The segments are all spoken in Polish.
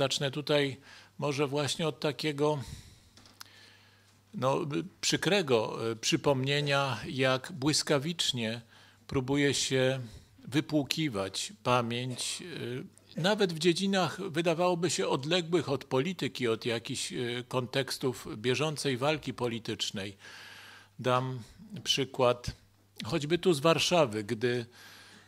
Zacznę tutaj może właśnie od takiego no, przykrego e, przypomnienia, jak błyskawicznie próbuje się wypłukiwać pamięć, e, nawet w dziedzinach wydawałoby się odległych od polityki, od jakichś e, kontekstów bieżącej walki politycznej. Dam przykład choćby tu z Warszawy, gdy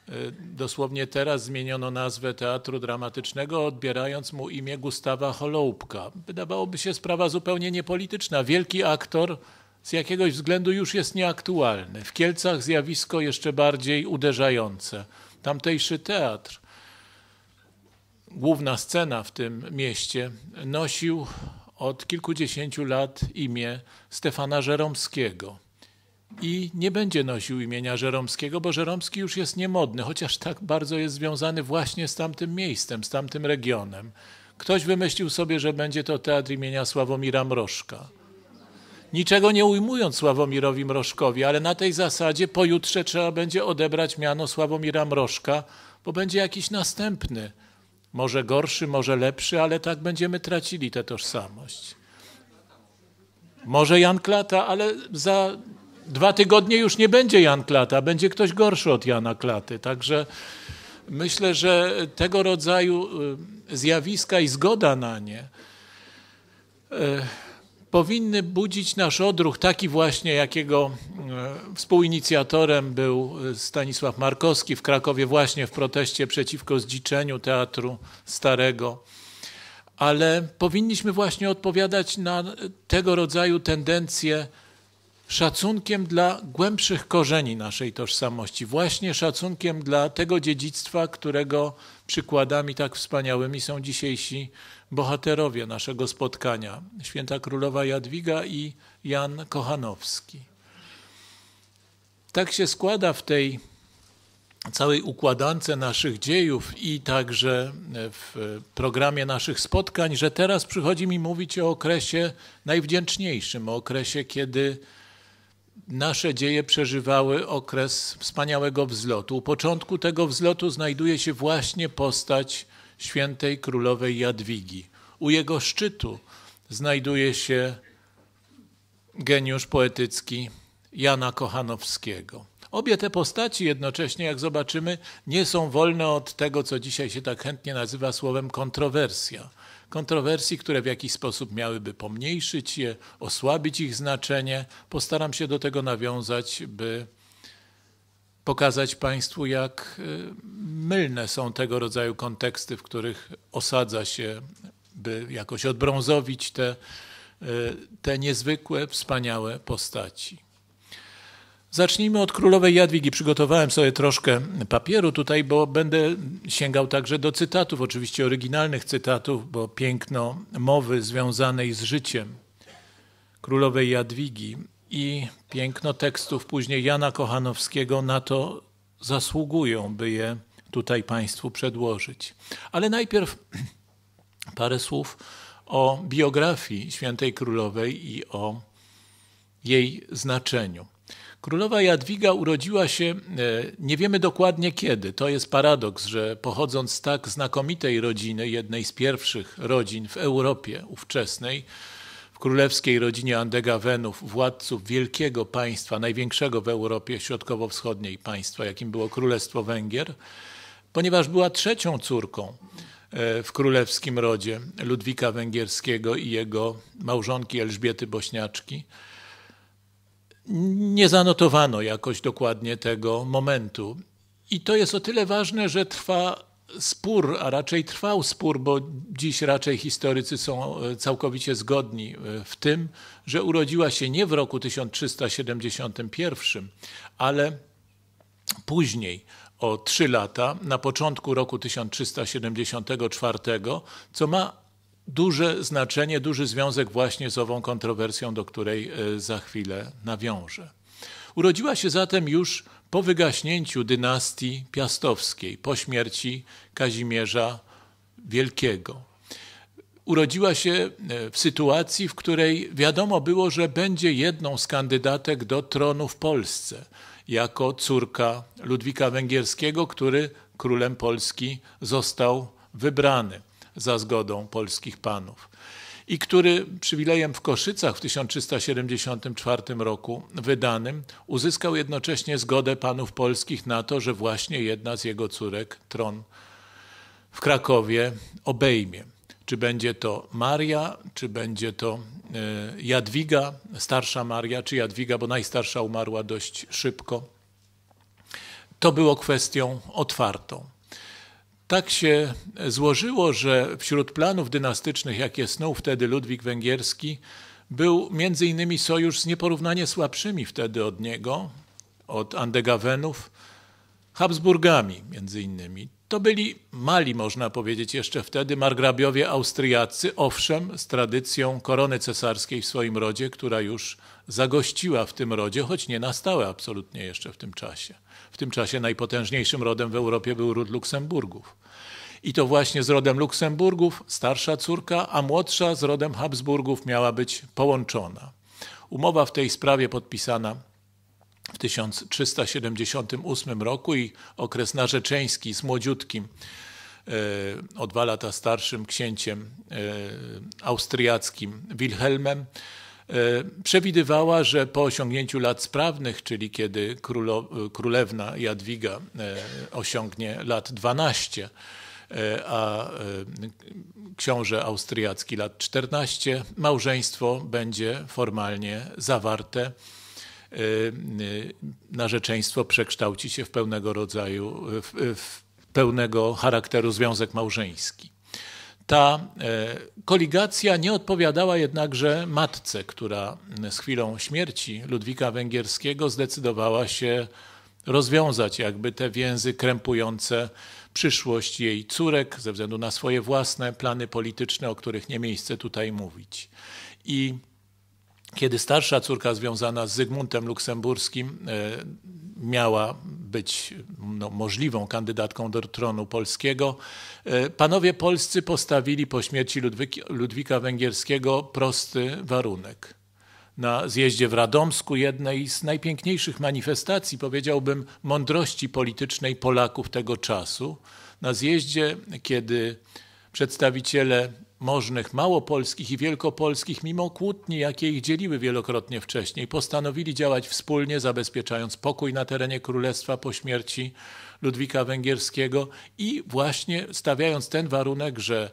Y, dosłownie teraz zmieniono nazwę teatru dramatycznego, odbierając mu imię Gustawa Holoubka. Wydawałoby się sprawa zupełnie niepolityczna. Wielki aktor z jakiegoś względu już jest nieaktualny. W Kielcach zjawisko jeszcze bardziej uderzające. Tamtejszy teatr, główna scena w tym mieście, nosił od kilkudziesięciu lat imię Stefana Żeromskiego i nie będzie nosił imienia Żeromskiego, bo Żeromski już jest niemodny, chociaż tak bardzo jest związany właśnie z tamtym miejscem, z tamtym regionem. Ktoś wymyślił sobie, że będzie to teatr imienia Sławomira Mrożka. Niczego nie ujmując Sławomirowi Mrożkowi, ale na tej zasadzie pojutrze trzeba będzie odebrać miano Sławomira Mrożka, bo będzie jakiś następny. Może gorszy, może lepszy, ale tak będziemy tracili tę tożsamość. Może Jan Klata, ale za dwa tygodnie już nie będzie Jan Klata, będzie ktoś gorszy od Jana Klaty. Także myślę, że tego rodzaju y, zjawiska i zgoda na nie y, powinny budzić nasz odruch, taki właśnie, jakiego y, współinicjatorem był Stanisław Markowski w Krakowie, właśnie w proteście przeciwko zdziczeniu teatru starego. Ale powinniśmy właśnie odpowiadać na tego rodzaju tendencje szacunkiem dla głębszych korzeni naszej tożsamości, właśnie szacunkiem dla tego dziedzictwa, którego przykładami tak wspaniałymi są dzisiejsi bohaterowie naszego spotkania święta królowa Jadwiga i Jan Kochanowski. Tak się składa w tej całej układance naszych dziejów i także w programie naszych spotkań, że teraz przychodzi mi mówić o okresie najwdzięczniejszym, o okresie, kiedy nasze dzieje przeżywały okres wspaniałego wzlotu. U początku tego wzlotu znajduje się właśnie postać świętej królowej Jadwigi. U jego szczytu znajduje się geniusz poetycki Jana Kochanowskiego. Obie te postaci jednocześnie, jak zobaczymy, nie są wolne od tego, co dzisiaj się tak chętnie nazywa słowem kontrowersja kontrowersji, które w jakiś sposób miałyby pomniejszyć je, osłabić ich znaczenie. Postaram się do tego nawiązać, by pokazać Państwu, jak y, mylne są tego rodzaju konteksty, w których osadza się, by jakoś odbrązowić te, y, te niezwykłe, wspaniałe postaci. Zacznijmy od królowej Jadwigi. Przygotowałem sobie troszkę papieru tutaj, bo będę sięgał także do cytatów, oczywiście oryginalnych cytatów, bo piękno mowy związanej z życiem królowej Jadwigi i piękno tekstów później Jana Kochanowskiego na to zasługują, by je tutaj Państwu przedłożyć. Ale najpierw parę słów o biografii świętej królowej i o jej znaczeniu. Królowa Jadwiga urodziła się, e, nie wiemy dokładnie kiedy, to jest paradoks, że pochodząc z tak znakomitej rodziny, jednej z pierwszych rodzin w Europie ówczesnej, w królewskiej rodzinie Andegawenów, władców wielkiego państwa, największego w Europie Środkowo-Wschodniej państwa, jakim było Królestwo Węgier, ponieważ była trzecią córką e, w królewskim rodzie Ludwika Węgierskiego i jego małżonki Elżbiety Bośniaczki nie zanotowano jakoś dokładnie tego momentu. I to jest o tyle ważne, że trwa spór, a raczej trwał spór, bo dziś raczej historycy są e, całkowicie zgodni e, w tym, że urodziła się nie w roku 1371, ale później o trzy lata, na początku roku 1374, co ma duże znaczenie, duży związek właśnie z ową kontrowersją, do której e, za chwilę nawiążę. Urodziła się zatem już po wygaśnięciu dynastii piastowskiej, po śmierci Kazimierza Wielkiego. Urodziła się e, w sytuacji, w której wiadomo było, że będzie jedną z kandydatek do tronu w Polsce, jako córka Ludwika Węgierskiego, który królem Polski został wybrany za zgodą polskich panów i który przywilejem w Koszycach w 1374 roku wydanym uzyskał jednocześnie zgodę panów polskich na to, że właśnie jedna z jego córek tron w Krakowie obejmie. Czy będzie to Maria, czy będzie to e, Jadwiga, starsza Maria, czy Jadwiga, bo najstarsza umarła dość szybko. To było kwestią otwartą tak się złożyło, że wśród planów dynastycznych, jakie snuł wtedy Ludwik Węgierski, był między innymi sojusz z nieporównanie słabszymi wtedy od niego, od Andegawenów, Habsburgami między innymi. To byli mali, można powiedzieć jeszcze wtedy, margrabiowie austriaccy, owszem, z tradycją korony cesarskiej w swoim rodzie, która już zagościła w tym rodzie, choć nie na stałe absolutnie jeszcze w tym czasie. W tym czasie najpotężniejszym rodem w Europie był ród Luksemburgów. I to właśnie z rodem Luksemburgów starsza córka, a młodsza z rodem Habsburgów miała być połączona. Umowa w tej sprawie podpisana w 1378 roku i okres narzeczeński z młodziutkim, e, o dwa lata starszym księciem e, austriackim Wilhelmem, e, przewidywała, że po osiągnięciu lat sprawnych, czyli kiedy królo, królewna Jadwiga osiągnie lat 12, E, a e, książę austriacki lat 14. Małżeństwo będzie formalnie zawarte e, narzeczeństwo przekształci się w pełnego rodzaju, w, w, pełnego charakteru związek małżeński. Ta koligacja nie odpowiadała jednakże matce, która z chwilą śmierci Ludwika Węgierskiego zdecydowała się rozwiązać jakby te więzy krępujące przyszłość jej córek ze względu na swoje własne plany polityczne, o których nie miejsce tutaj mówić. I kiedy starsza córka związana z Zygmuntem Luksemburskim e, miała być no, możliwą kandydatką do tronu polskiego, e, panowie polscy postawili po śmierci Ludwika Węgierskiego prosty warunek na zjeździe w Radomsku, jednej z najpiękniejszych manifestacji, powiedziałbym, mądrości politycznej Polaków tego czasu. Na zjeździe, kiedy przedstawiciele możnych małopolskich i wielkopolskich, mimo kłótni, jakie ich dzieliły wielokrotnie wcześniej, postanowili działać wspólnie, zabezpieczając pokój na terenie królestwa po śmierci Ludwika Węgierskiego i właśnie stawiając ten warunek, że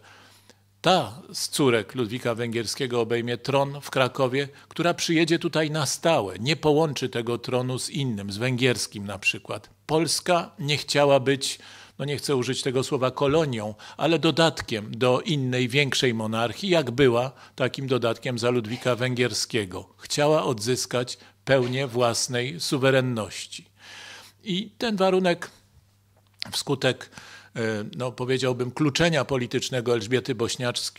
ta z córek Ludwika Węgierskiego obejmie tron w Krakowie, która przyjedzie tutaj na stałe, nie połączy tego tronu z innym, z węgierskim na przykład. Polska nie chciała być, no nie chcę użyć tego słowa kolonią, ale dodatkiem do innej, większej monarchii, jak była takim dodatkiem za Ludwika Węgierskiego. Chciała odzyskać pełnię własnej suwerenności. I ten warunek wskutek E, no powiedziałbym, kluczenia politycznego Elżbiety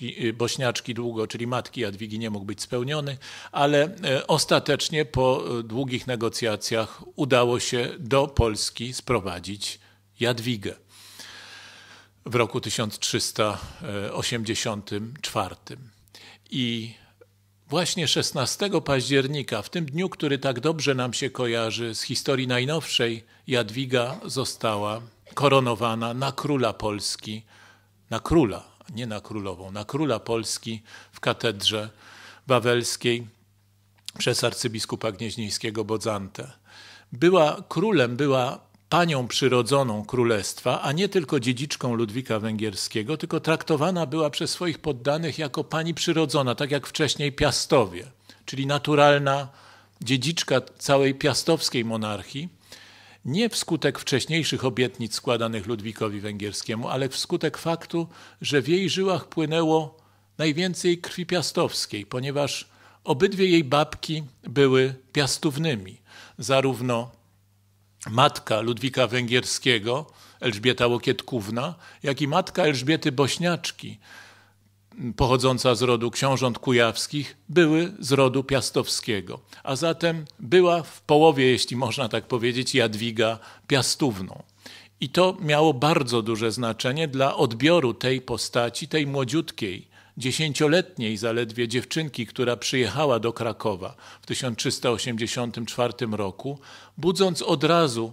y, Bośniaczki, długo, czyli matki Jadwigi, nie mógł być spełniony, ale e, ostatecznie po e, długich negocjacjach udało się do Polski sprowadzić Jadwigę w roku 1384. I właśnie 16 października, w tym dniu, który tak dobrze nam się kojarzy z historii najnowszej, Jadwiga została koronowana na króla Polski, na króla, nie na królową, na króla Polski w katedrze wawelskiej przez arcybiskupa gnieźnieńskiego Bodzantę. Była królem, była panią przyrodzoną królestwa, a nie tylko dziedziczką Ludwika Węgierskiego, tylko traktowana była przez swoich poddanych jako pani przyrodzona, tak jak wcześniej piastowie, czyli naturalna dziedziczka całej piastowskiej monarchii nie wskutek wcześniejszych obietnic składanych Ludwikowi Węgierskiemu, ale wskutek faktu, że w jej żyłach płynęło najwięcej krwi piastowskiej, ponieważ obydwie jej babki były piastównymi. Zarówno matka Ludwika Węgierskiego, Elżbieta Łokietkówna, jak i matka Elżbiety Bośniaczki, pochodząca z rodu książąt kujawskich, były z rodu piastowskiego, a zatem była w połowie, jeśli można tak powiedzieć, Jadwiga Piastówną. I to miało bardzo duże znaczenie dla odbioru tej postaci, tej młodziutkiej, dziesięcioletniej zaledwie dziewczynki, która przyjechała do Krakowa w 1384 roku, budząc od razu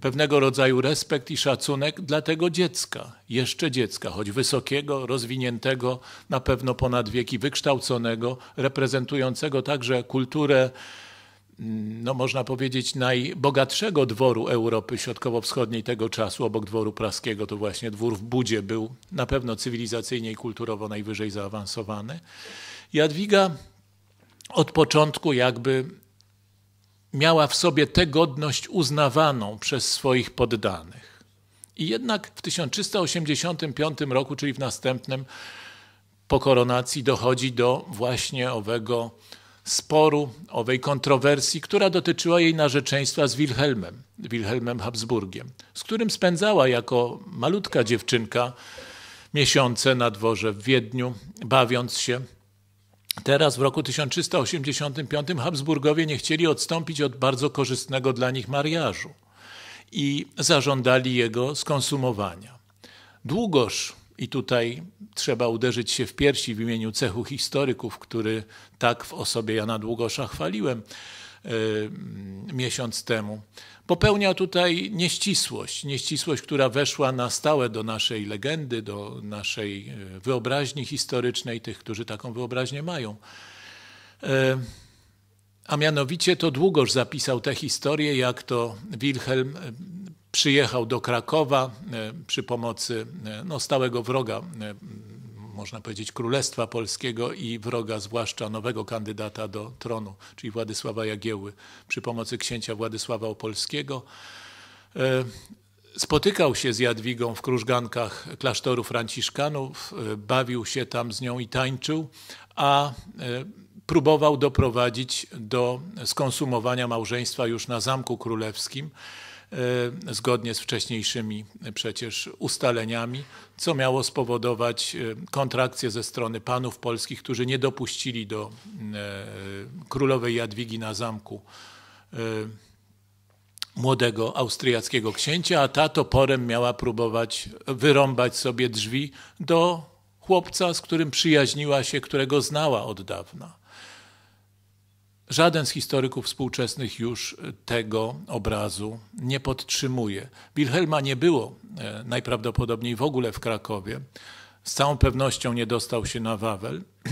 pewnego rodzaju respekt i szacunek dla tego dziecka, jeszcze dziecka, choć wysokiego, rozwiniętego, na pewno ponad wieki, wykształconego, reprezentującego także kulturę, mm, no można powiedzieć, najbogatszego dworu Europy Środkowo-Wschodniej tego czasu, obok dworu praskiego, to właśnie dwór w Budzie był na pewno cywilizacyjnie i kulturowo najwyżej zaawansowany. Jadwiga od początku jakby miała w sobie tę godność uznawaną przez swoich poddanych. I jednak w 1385 roku, czyli w następnym, po koronacji dochodzi do właśnie owego sporu, owej kontrowersji, która dotyczyła jej narzeczeństwa z Wilhelmem, Wilhelmem Habsburgiem, z którym spędzała jako malutka dziewczynka miesiące na dworze w Wiedniu, bawiąc się Teraz w roku 1385 Habsburgowie nie chcieli odstąpić od bardzo korzystnego dla nich mariażu i zażądali jego skonsumowania. Długoż, i tutaj trzeba uderzyć się w piersi w imieniu cechu historyków, który tak w osobie Jana Długosza chwaliłem, Y, miesiąc temu, popełnia tutaj nieścisłość, nieścisłość, która weszła na stałe do naszej legendy, do naszej y, wyobraźni historycznej, tych, którzy taką wyobraźnię mają. Y, a mianowicie to długoż zapisał tę historię, jak to Wilhelm przyjechał do Krakowa przy pomocy no, stałego wroga można powiedzieć, Królestwa Polskiego i wroga, zwłaszcza nowego kandydata do tronu, czyli Władysława Jagieły, przy pomocy księcia Władysława Opolskiego. E, spotykał się z Jadwigą w krużgankach klasztoru Franciszkanów, e, bawił się tam z nią i tańczył, a e, próbował doprowadzić do skonsumowania małżeństwa już na Zamku Królewskim. E, zgodnie z wcześniejszymi przecież ustaleniami, co miało spowodować e, kontrakcję ze strony panów polskich, którzy nie dopuścili do e, królowej Jadwigi na zamku młodego austriackiego księcia, a ta toporem miała próbować wyrąbać sobie drzwi do chłopca, z którym przyjaźniła się, którego znała od dawna. Żaden z historyków współczesnych już e, tego obrazu nie podtrzymuje. Wilhelma nie było e, najprawdopodobniej w ogóle w Krakowie. Z całą pewnością nie dostał się na Wawel.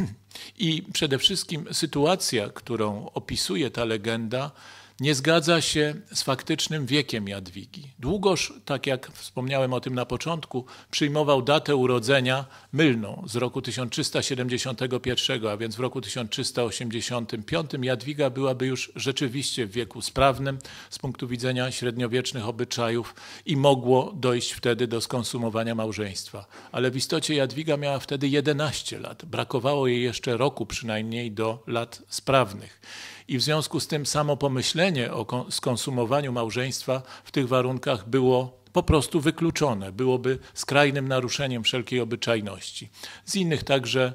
I przede wszystkim sytuacja, którą opisuje ta legenda, nie zgadza się z faktycznym wiekiem Jadwigi. Długoż, tak jak wspomniałem o tym na początku, przyjmował datę urodzenia mylną z roku 1371, a więc w roku 1385 Jadwiga byłaby już rzeczywiście w wieku sprawnym z punktu widzenia średniowiecznych obyczajów i mogło dojść wtedy do skonsumowania małżeństwa. Ale w istocie Jadwiga miała wtedy 11 lat. Brakowało jej jeszcze roku przynajmniej do lat sprawnych i w związku z tym samo pomyślenie o skonsumowaniu małżeństwa w tych warunkach było po prostu wykluczone, byłoby skrajnym naruszeniem wszelkiej obyczajności. Z innych także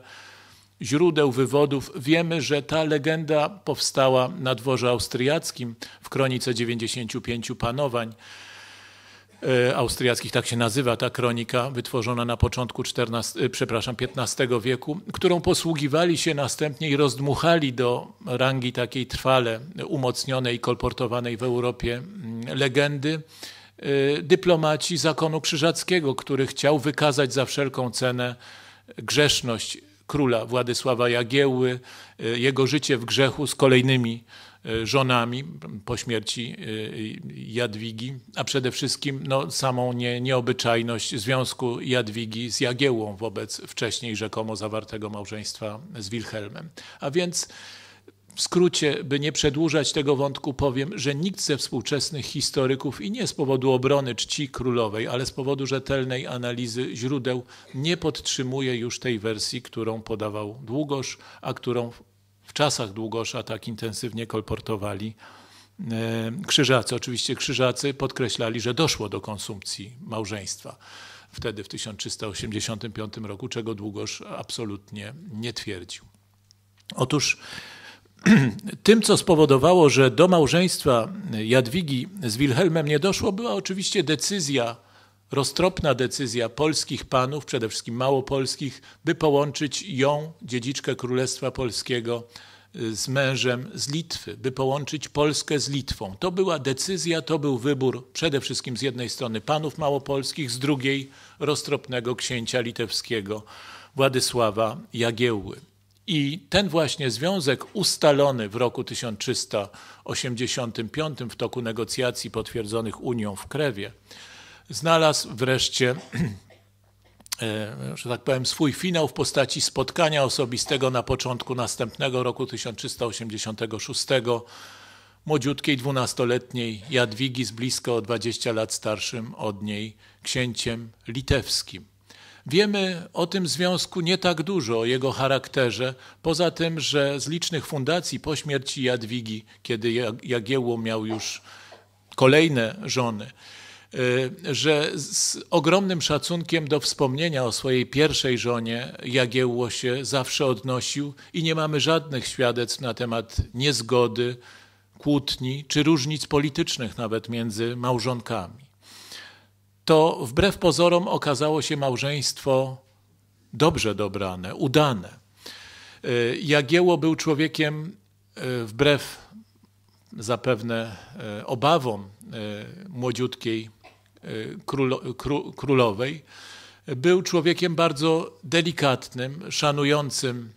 źródeł, wywodów wiemy, że ta legenda powstała na dworze austriackim w kronice 95 panowań. E, austriackich, tak się nazywa ta kronika, wytworzona na początku XIV, e, przepraszam, XV wieku, którą posługiwali się następnie i rozdmuchali do rangi takiej trwale umocnionej i kolportowanej w Europie legendy e, dyplomaci zakonu krzyżackiego, który chciał wykazać za wszelką cenę grzeszność króla Władysława Jagiełły, jego życie w grzechu z kolejnymi E, żonami po śmierci e, e, Jadwigi, a przede wszystkim no, samą nie, nieobyczajność związku Jadwigi z Jagiełą wobec wcześniej rzekomo zawartego małżeństwa z Wilhelmem. A więc w skrócie, by nie przedłużać tego wątku, powiem, że nikt ze współczesnych historyków i nie z powodu obrony czci królowej, ale z powodu rzetelnej analizy źródeł nie podtrzymuje już tej wersji, którą podawał Długosz, a którą w czasach Długosza tak intensywnie kolportowali e, krzyżacy. Oczywiście krzyżacy podkreślali, że doszło do konsumpcji małżeństwa wtedy w 1385 roku, czego Długosz absolutnie nie twierdził. Otóż tym, co spowodowało, że do małżeństwa Jadwigi z Wilhelmem nie doszło, była oczywiście decyzja roztropna decyzja polskich panów, przede wszystkim małopolskich, by połączyć ją, dziedziczkę Królestwa Polskiego, y, z mężem z Litwy, by połączyć Polskę z Litwą. To była decyzja, to był wybór przede wszystkim z jednej strony panów małopolskich, z drugiej roztropnego księcia litewskiego Władysława Jagiełły. I ten właśnie związek ustalony w roku 1385 w toku negocjacji potwierdzonych Unią w Krewie znalazł wreszcie, e, że tak powiem, swój finał w postaci spotkania osobistego na początku następnego roku 1386 młodziutkiej dwunastoletniej Jadwigi z blisko o 20 lat starszym od niej księciem litewskim. Wiemy o tym związku nie tak dużo, o jego charakterze, poza tym, że z licznych fundacji po śmierci Jadwigi, kiedy Jagiełło miał już kolejne żony, Y, że z ogromnym szacunkiem do wspomnienia o swojej pierwszej żonie Jagiełło się zawsze odnosił i nie mamy żadnych świadectw na temat niezgody, kłótni czy różnic politycznych nawet między małżonkami. To wbrew pozorom okazało się małżeństwo dobrze dobrane, udane. Y, Jagiełło był człowiekiem y, wbrew zapewne obawom młodziutkiej Y, królo, kró, królowej, był człowiekiem bardzo delikatnym, szanującym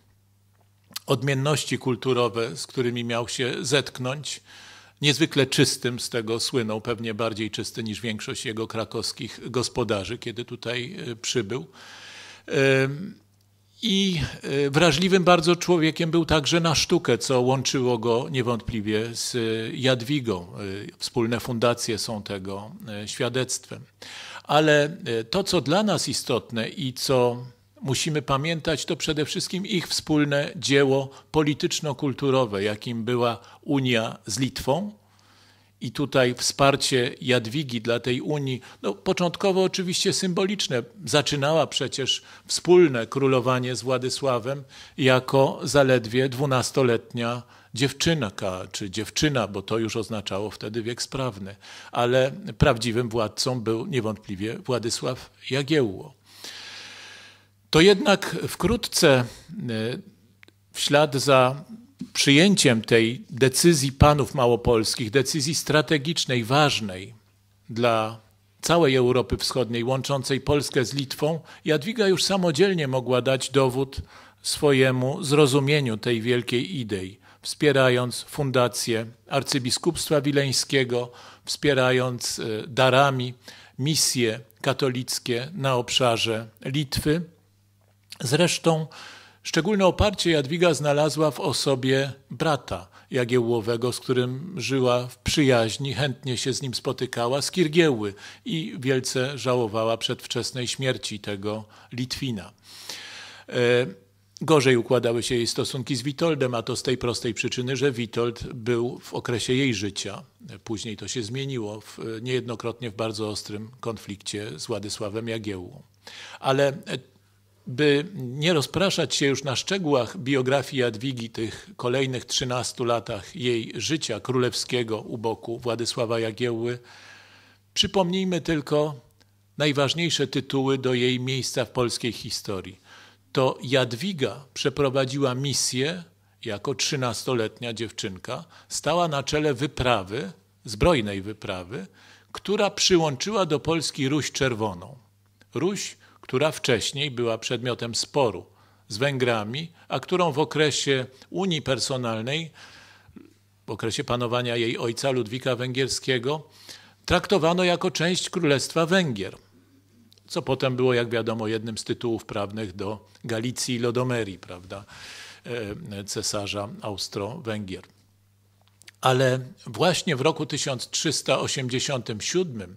odmienności kulturowe, z którymi miał się zetknąć. Niezwykle czystym z tego słynął, pewnie bardziej czysty niż większość jego krakowskich gospodarzy, kiedy tutaj y, przybył. I e, wrażliwym bardzo człowiekiem był także na sztukę, co łączyło go niewątpliwie z e, Jadwigą. E, wspólne fundacje są tego świadectwem. Ale to, co dla nas istotne i co musimy pamiętać, to przede wszystkim ich wspólne dzieło polityczno-kulturowe, jakim była Unia z Litwą i tutaj wsparcie Jadwigi dla tej Unii, no początkowo oczywiście symboliczne, zaczynała przecież wspólne królowanie z Władysławem jako zaledwie dwunastoletnia dziewczynka czy dziewczyna, bo to już oznaczało wtedy wiek sprawny, ale prawdziwym władcą był niewątpliwie Władysław Jagiełło. To jednak wkrótce y, w ślad za przyjęciem tej decyzji panów małopolskich, decyzji strategicznej, ważnej dla całej Europy Wschodniej, łączącej Polskę z Litwą, Jadwiga już samodzielnie mogła dać dowód swojemu zrozumieniu tej wielkiej idei, wspierając fundację arcybiskupstwa wileńskiego, wspierając e, darami misje katolickie na obszarze Litwy. Zresztą Szczególne oparcie Jadwiga znalazła w osobie brata Jagiełłowego, z którym żyła w przyjaźni, chętnie się z nim spotykała, z Kirgieły i wielce żałowała przedwczesnej śmierci tego Litwina. E, gorzej układały się jej stosunki z Witoldem, a to z tej prostej przyczyny, że Witold był w okresie jej życia. Później to się zmieniło, w, niejednokrotnie w bardzo ostrym konflikcie z Władysławem Jagiełłą. Ale e, by nie rozpraszać się już na szczegółach biografii Jadwigi tych kolejnych 13 latach jej życia królewskiego u boku Władysława Jagiełły, przypomnijmy tylko najważniejsze tytuły do jej miejsca w polskiej historii. To Jadwiga przeprowadziła misję jako 13-letnia dziewczynka, stała na czele wyprawy, zbrojnej wyprawy, która przyłączyła do Polski Ruś Czerwoną. Ruś która wcześniej była przedmiotem sporu z Węgrami, a którą w okresie Unii Personalnej, w okresie panowania jej ojca Ludwika Węgierskiego, traktowano jako część Królestwa Węgier, co potem było, jak wiadomo, jednym z tytułów prawnych do Galicji i Lodomerii, prawda, e, cesarza Austro-Węgier. Ale właśnie w roku 1387,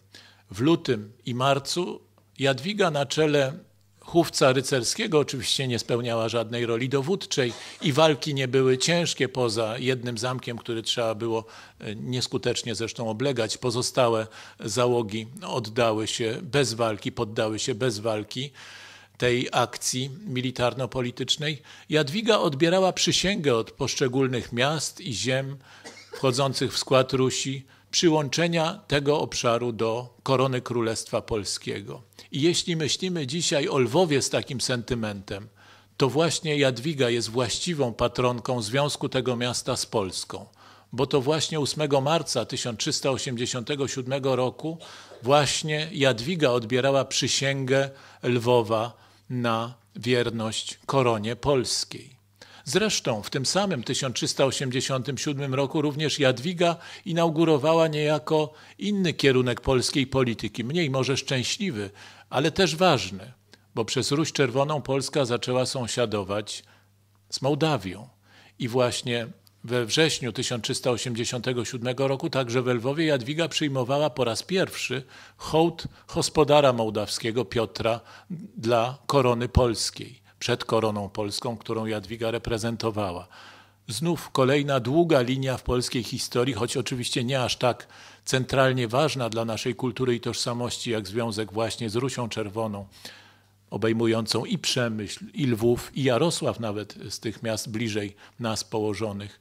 w lutym i marcu, Jadwiga na czele chówca rycerskiego oczywiście nie spełniała żadnej roli dowódczej i walki nie były ciężkie poza jednym zamkiem, który trzeba było e, nieskutecznie zresztą oblegać. Pozostałe załogi no, oddały się bez walki, poddały się bez walki tej akcji militarno-politycznej. Jadwiga odbierała przysięgę od poszczególnych miast i ziem wchodzących w skład Rusi przyłączenia tego obszaru do korony Królestwa Polskiego. I jeśli myślimy dzisiaj o Lwowie z takim sentymentem, to właśnie Jadwiga jest właściwą patronką związku tego miasta z Polską, bo to właśnie 8 marca 1387 roku właśnie Jadwiga odbierała przysięgę Lwowa na wierność koronie polskiej. Zresztą w tym samym 1387 roku również Jadwiga inaugurowała niejako inny kierunek polskiej polityki, mniej może szczęśliwy, ale też ważny, bo przez Ruś Czerwoną Polska zaczęła sąsiadować z Mołdawią. I właśnie we wrześniu 1387 roku także we Lwowie Jadwiga przyjmowała po raz pierwszy hołd hospodara mołdawskiego Piotra dla korony polskiej przed koroną polską, którą Jadwiga reprezentowała. Znów kolejna długa linia w polskiej historii, choć oczywiście nie aż tak centralnie ważna dla naszej kultury i tożsamości, jak związek właśnie z Rusią Czerwoną, obejmującą i Przemyśl, i Lwów, i Jarosław, nawet z tych miast bliżej nas położonych.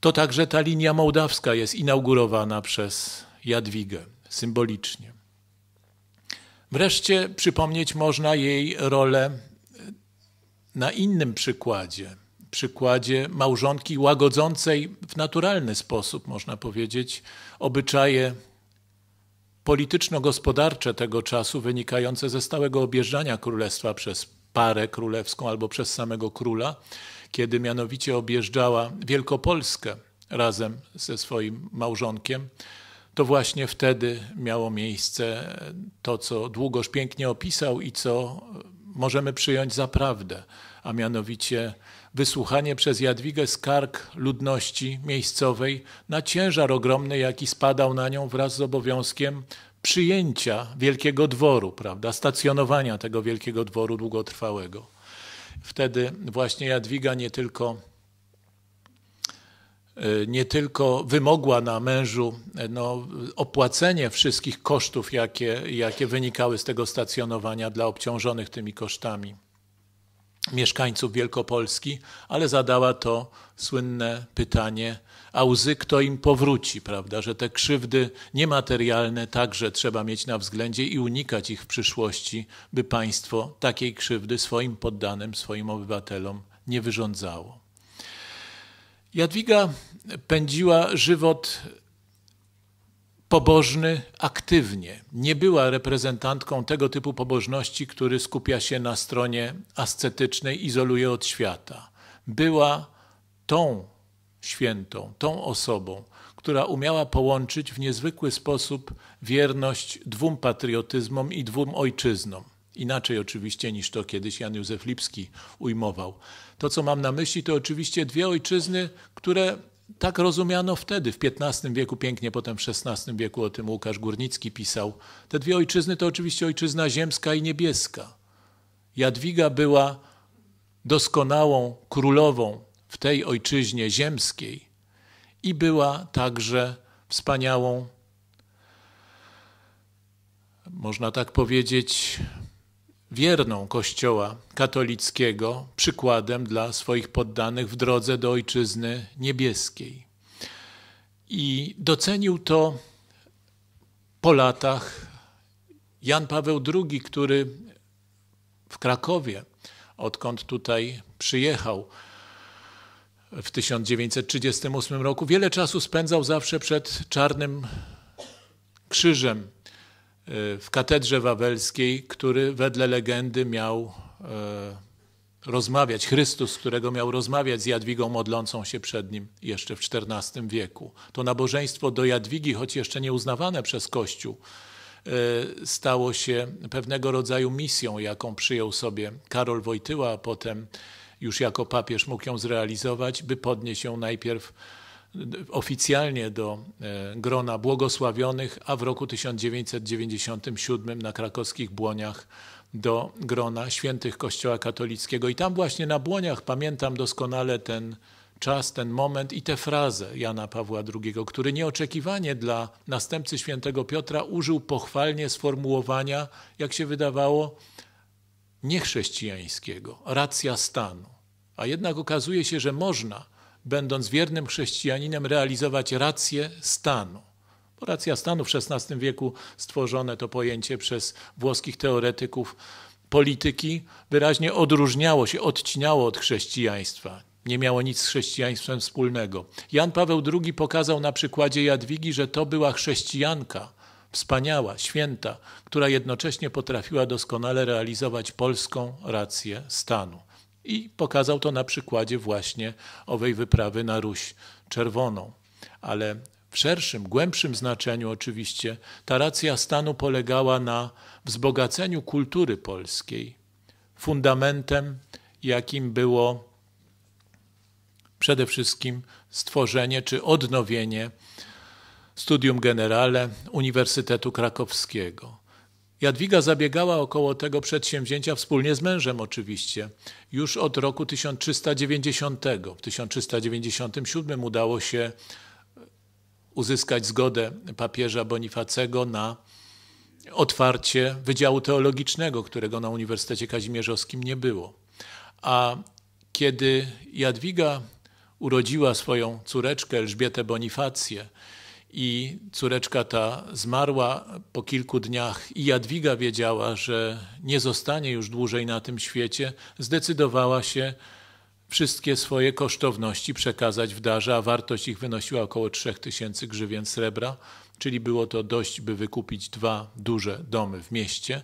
To także ta linia mołdawska jest inaugurowana przez Jadwigę symbolicznie. Wreszcie przypomnieć można jej rolę na innym przykładzie, przykładzie małżonki łagodzącej w naturalny sposób, można powiedzieć, obyczaje polityczno-gospodarcze tego czasu wynikające ze stałego objeżdżania królestwa przez parę królewską albo przez samego króla, kiedy mianowicie objeżdżała Wielkopolskę razem ze swoim małżonkiem, to właśnie wtedy miało miejsce to, co długoż pięknie opisał i co możemy przyjąć za prawdę, a mianowicie wysłuchanie przez Jadwigę skarg ludności miejscowej na ciężar ogromny, jaki spadał na nią wraz z obowiązkiem przyjęcia wielkiego dworu, prawda, stacjonowania tego wielkiego dworu długotrwałego. Wtedy właśnie Jadwiga nie tylko Y, nie tylko wymogła na mężu y, no, opłacenie wszystkich kosztów, jakie, jakie wynikały z tego stacjonowania dla obciążonych tymi kosztami mieszkańców Wielkopolski, ale zadała to słynne pytanie, a łzy kto im powróci, prawda, że te krzywdy niematerialne także trzeba mieć na względzie i unikać ich w przyszłości, by państwo takiej krzywdy swoim poddanym, swoim obywatelom nie wyrządzało. Jadwiga pędziła żywot pobożny aktywnie. Nie była reprezentantką tego typu pobożności, który skupia się na stronie ascetycznej, izoluje od świata. Była tą świętą, tą osobą, która umiała połączyć w niezwykły sposób wierność dwóm patriotyzmom i dwóm ojczyznom. Inaczej oczywiście niż to kiedyś Jan Józef Lipski ujmował. To, co mam na myśli, to oczywiście dwie ojczyzny, które tak rozumiano wtedy, w XV wieku pięknie, potem w XVI wieku o tym Łukasz Górnicki pisał. Te dwie ojczyzny to oczywiście ojczyzna ziemska i niebieska. Jadwiga była doskonałą królową w tej ojczyźnie ziemskiej i była także wspaniałą, można tak powiedzieć, wierną Kościoła katolickiego, przykładem dla swoich poddanych w drodze do Ojczyzny Niebieskiej. I docenił to po latach Jan Paweł II, który w Krakowie, odkąd tutaj przyjechał, w 1938 roku. Wiele czasu spędzał zawsze przed Czarnym Krzyżem w katedrze wawelskiej, który wedle legendy miał e, rozmawiać, Chrystus, którego miał rozmawiać z Jadwigą modlącą się przed nim jeszcze w XIV wieku. To nabożeństwo do Jadwigi, choć jeszcze nie uznawane przez Kościół, e, stało się pewnego rodzaju misją, jaką przyjął sobie Karol Wojtyła, a potem już jako papież mógł ją zrealizować, by podnieść ją najpierw oficjalnie do e, grona błogosławionych, a w roku 1997 na krakowskich Błoniach do grona świętych Kościoła katolickiego. I tam właśnie na Błoniach pamiętam doskonale ten czas, ten moment i tę frazę Jana Pawła II, który nieoczekiwanie dla następcy świętego Piotra użył pochwalnie sformułowania, jak się wydawało, niechrześcijańskiego, racja stanu. A jednak okazuje się, że można będąc wiernym chrześcijaninem, realizować rację stanu. Bo racja stanu w XVI wieku, stworzone to pojęcie przez włoskich teoretyków polityki, wyraźnie odróżniało się, odcinało od chrześcijaństwa nie miało nic z chrześcijaństwem wspólnego. Jan Paweł II pokazał na przykładzie Jadwigi, że to była chrześcijanka, wspaniała, święta, która jednocześnie potrafiła doskonale realizować polską rację stanu. I pokazał to na przykładzie właśnie owej wyprawy na Ruś Czerwoną. Ale w szerszym, głębszym znaczeniu oczywiście ta racja stanu polegała na wzbogaceniu kultury polskiej. Fundamentem, jakim było przede wszystkim stworzenie czy odnowienie studium generale Uniwersytetu Krakowskiego. Jadwiga zabiegała około tego przedsięwzięcia wspólnie z mężem oczywiście. Już od roku 1390. W 1397 udało się e, uzyskać zgodę papieża Bonifacego na otwarcie Wydziału Teologicznego, którego na Uniwersytecie Kazimierzowskim nie było. A kiedy Jadwiga urodziła swoją córeczkę Elżbietę Bonifację, i córeczka ta zmarła po kilku dniach i Jadwiga wiedziała, że nie zostanie już dłużej na tym świecie, zdecydowała się wszystkie swoje kosztowności przekazać w darze, a wartość ich wynosiła około 3000 grzywien srebra, czyli było to dość, by wykupić dwa duże domy w mieście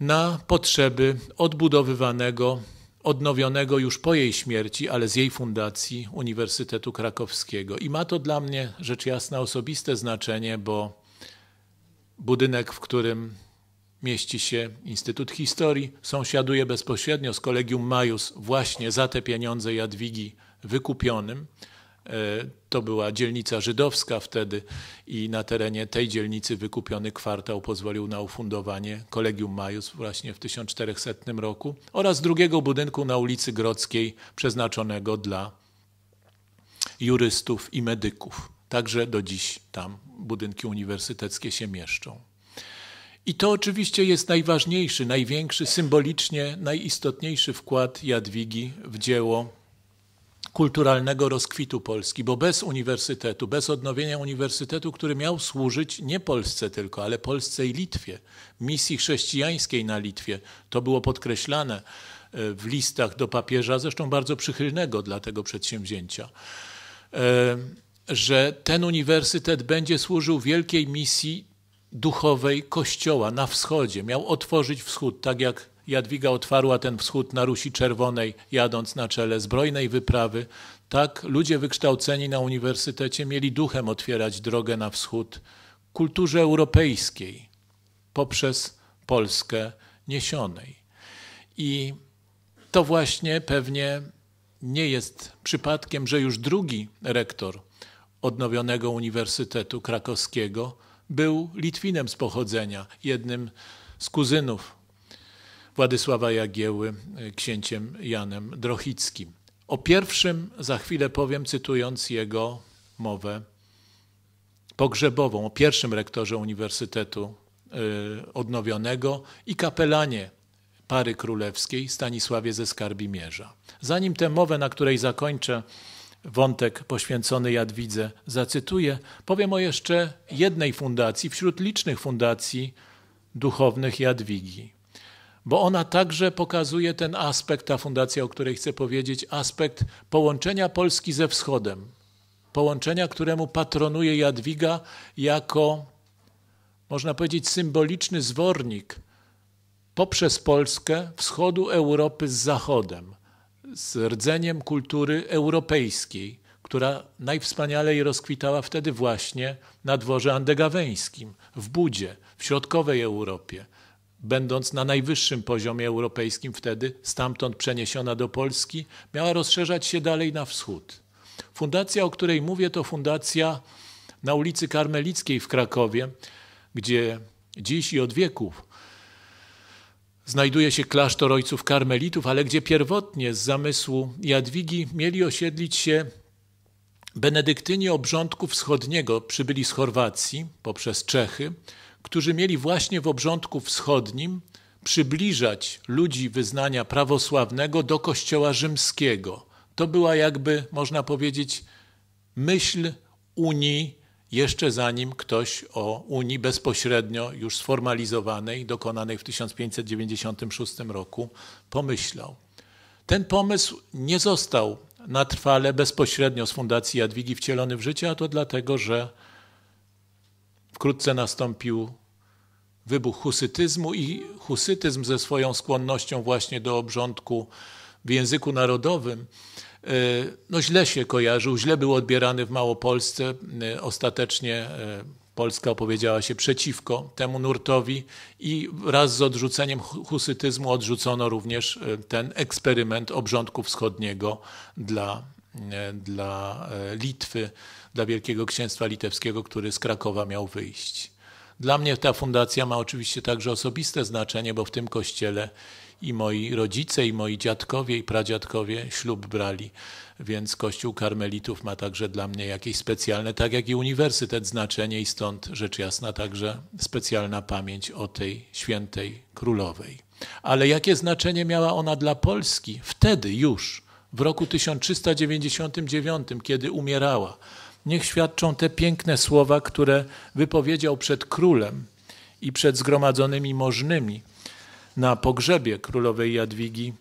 na potrzeby odbudowywanego odnowionego już po jej śmierci, ale z jej fundacji Uniwersytetu Krakowskiego. I ma to dla mnie rzecz jasna osobiste znaczenie, bo budynek, w którym mieści się Instytut Historii, sąsiaduje bezpośrednio z Kolegium Majus właśnie za te pieniądze Jadwigi wykupionym. E, to była dzielnica żydowska wtedy i na terenie tej dzielnicy wykupiony kwartał pozwolił na ufundowanie Kolegium Majus właśnie w 1400 roku oraz drugiego budynku na ulicy Grodzkiej przeznaczonego dla jurystów i medyków. Także do dziś tam budynki uniwersyteckie się mieszczą. I to oczywiście jest najważniejszy, największy, symbolicznie najistotniejszy wkład Jadwigi w dzieło kulturalnego rozkwitu Polski, bo bez uniwersytetu, bez odnowienia uniwersytetu, który miał służyć nie Polsce tylko, ale Polsce i Litwie, misji chrześcijańskiej na Litwie, to było podkreślane e, w listach do papieża, zresztą bardzo przychylnego dla tego przedsięwzięcia, e, że ten uniwersytet będzie służył wielkiej misji duchowej Kościoła na wschodzie, miał otworzyć wschód, tak jak Jadwiga otwarła ten wschód na Rusi Czerwonej, jadąc na czele zbrojnej wyprawy. Tak ludzie wykształceni na uniwersytecie mieli duchem otwierać drogę na wschód kulturze europejskiej poprzez Polskę niesionej. I to właśnie pewnie nie jest przypadkiem, że już drugi rektor odnowionego Uniwersytetu Krakowskiego był Litwinem z pochodzenia, jednym z kuzynów Władysława Jagieły e, księciem Janem Drochickim. O pierwszym za chwilę powiem, cytując jego mowę pogrzebową, o pierwszym rektorze Uniwersytetu e, Odnowionego i kapelanie pary królewskiej Stanisławie ze Skarbimierza. Zanim tę mowę, na której zakończę wątek poświęcony Jadwidze, zacytuję, powiem o jeszcze jednej fundacji wśród licznych fundacji duchownych Jadwigi bo ona także pokazuje ten aspekt, ta fundacja, o której chcę powiedzieć, aspekt połączenia Polski ze Wschodem. Połączenia, któremu patronuje Jadwiga jako, można powiedzieć, symboliczny zwornik poprzez Polskę wschodu Europy z Zachodem, z rdzeniem kultury europejskiej, która najwspanialej rozkwitała wtedy właśnie na dworze andegaweńskim, w Budzie, w środkowej Europie – będąc na najwyższym poziomie europejskim wtedy, stamtąd przeniesiona do Polski, miała rozszerzać się dalej na wschód. Fundacja, o której mówię, to fundacja na ulicy Karmelickiej w Krakowie, gdzie dziś i od wieków znajduje się klasztor ojców karmelitów, ale gdzie pierwotnie z zamysłu Jadwigi mieli osiedlić się benedyktyni obrządku wschodniego, przybyli z Chorwacji poprzez Czechy, którzy mieli właśnie w obrządku wschodnim przybliżać ludzi wyznania prawosławnego do kościoła rzymskiego. To była jakby, można powiedzieć, myśl Unii, jeszcze zanim ktoś o Unii bezpośrednio już sformalizowanej, dokonanej w 1596 roku, pomyślał. Ten pomysł nie został na trwale bezpośrednio z Fundacji Jadwigi wcielony w życie, a to dlatego, że Wkrótce nastąpił wybuch husytyzmu i husytyzm ze swoją skłonnością właśnie do obrządku w języku narodowym e, no źle się kojarzył, źle był odbierany w Małopolsce. E, ostatecznie e, Polska opowiedziała się przeciwko temu nurtowi i wraz z odrzuceniem husytyzmu odrzucono również ten eksperyment obrządku wschodniego dla, dla Litwy, dla Wielkiego Księstwa Litewskiego, który z Krakowa miał wyjść. Dla mnie ta fundacja ma oczywiście także osobiste znaczenie, bo w tym kościele i moi rodzice, i moi dziadkowie, i pradziadkowie ślub brali, więc Kościół Karmelitów ma także dla mnie jakieś specjalne, tak jak i Uniwersytet, znaczenie i stąd rzecz jasna także specjalna pamięć o tej świętej królowej. Ale jakie znaczenie miała ona dla Polski wtedy już, w roku 1399, kiedy umierała? niech świadczą te piękne słowa, które wypowiedział przed królem i przed zgromadzonymi możnymi na pogrzebie królowej Jadwigi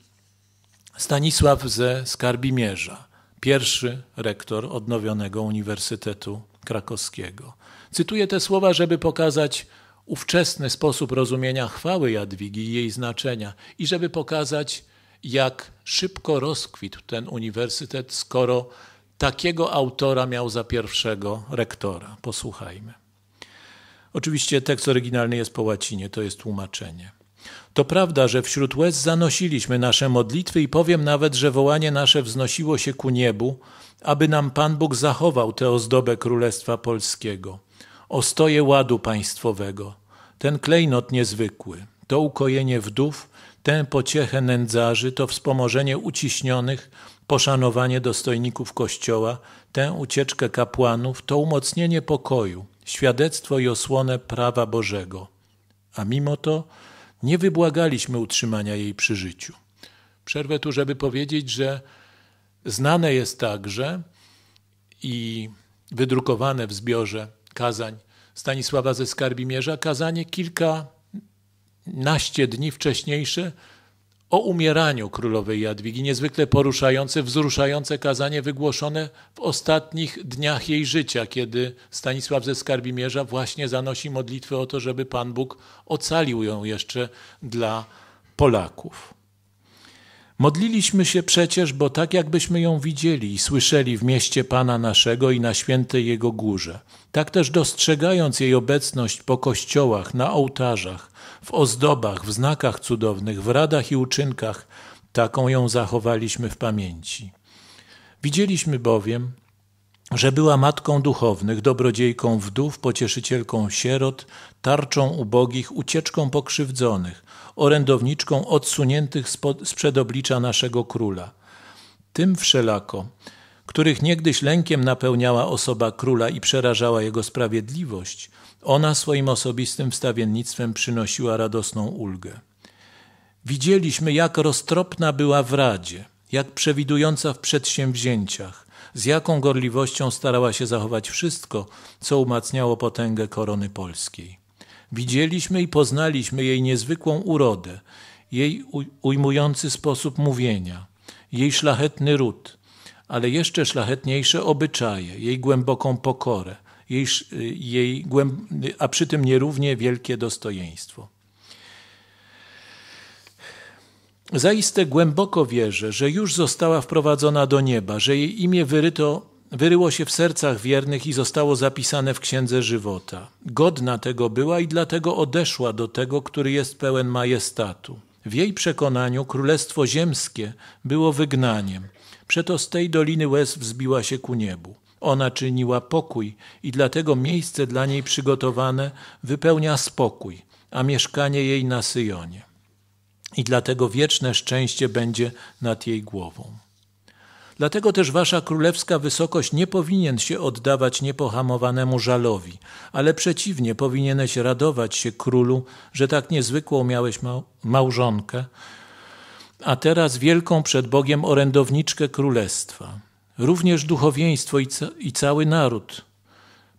Stanisław ze Skarbimierza, pierwszy rektor odnowionego Uniwersytetu Krakowskiego. Cytuję te słowa, żeby pokazać ówczesny sposób rozumienia chwały Jadwigi i jej znaczenia i żeby pokazać, jak szybko rozkwitł ten uniwersytet, skoro Takiego autora miał za pierwszego rektora. Posłuchajmy. Oczywiście tekst oryginalny jest po łacinie, to jest tłumaczenie. To prawda, że wśród łez zanosiliśmy nasze modlitwy i powiem nawet, że wołanie nasze wznosiło się ku niebu, aby nam Pan Bóg zachował tę ozdobę Królestwa Polskiego, ostoje ładu państwowego, ten klejnot niezwykły, to ukojenie wdów, tę pociechę nędzarzy, to wspomożenie uciśnionych, poszanowanie dostojników Kościoła, tę ucieczkę kapłanów, to umocnienie pokoju, świadectwo i osłonę prawa Bożego. A mimo to nie wybłagaliśmy utrzymania jej przy życiu. Przerwę tu, żeby powiedzieć, że znane jest także i wydrukowane w zbiorze kazań Stanisława ze Skarbimierza kazanie kilka naście dni wcześniejsze o umieraniu królowej Jadwigi, niezwykle poruszające, wzruszające kazanie wygłoszone w ostatnich dniach jej życia, kiedy Stanisław ze Skarbimierza właśnie zanosi modlitwę o to, żeby Pan Bóg ocalił ją jeszcze dla Polaków. Modliliśmy się przecież, bo tak jakbyśmy ją widzieli i słyszeli w mieście Pana naszego i na świętej Jego górze tak też dostrzegając jej obecność po kościołach, na ołtarzach, w ozdobach, w znakach cudownych, w radach i uczynkach, taką ją zachowaliśmy w pamięci. Widzieliśmy bowiem, że była matką duchownych, dobrodziejką wdów, pocieszycielką sierot, tarczą ubogich, ucieczką pokrzywdzonych, orędowniczką odsuniętych spod, sprzed oblicza naszego króla. Tym wszelako, których niegdyś lękiem napełniała osoba króla i przerażała jego sprawiedliwość, ona swoim osobistym wstawiennictwem przynosiła radosną ulgę. Widzieliśmy, jak roztropna była w Radzie, jak przewidująca w przedsięwzięciach, z jaką gorliwością starała się zachować wszystko, co umacniało potęgę korony polskiej. Widzieliśmy i poznaliśmy jej niezwykłą urodę, jej ujmujący sposób mówienia, jej szlachetny ród, ale jeszcze szlachetniejsze obyczaje, jej głęboką pokorę, jej, jej a przy tym nierównie wielkie dostojeństwo. Zaiste głęboko wierzę, że już została wprowadzona do nieba, że jej imię wyryto, wyryło się w sercach wiernych i zostało zapisane w Księdze Żywota. Godna tego była i dlatego odeszła do tego, który jest pełen majestatu. W jej przekonaniu królestwo ziemskie było wygnaniem. Przeto z tej doliny łez wzbiła się ku niebu. Ona czyniła pokój i dlatego miejsce dla niej przygotowane wypełnia spokój, a mieszkanie jej na Syjonie. I dlatego wieczne szczęście będzie nad jej głową. Dlatego też wasza królewska wysokość nie powinien się oddawać niepohamowanemu żalowi, ale przeciwnie, powinieneś radować się królu, że tak niezwykłą miałeś małżonkę, a teraz wielką przed Bogiem orędowniczkę królestwa. Również duchowieństwo i, ca i cały naród,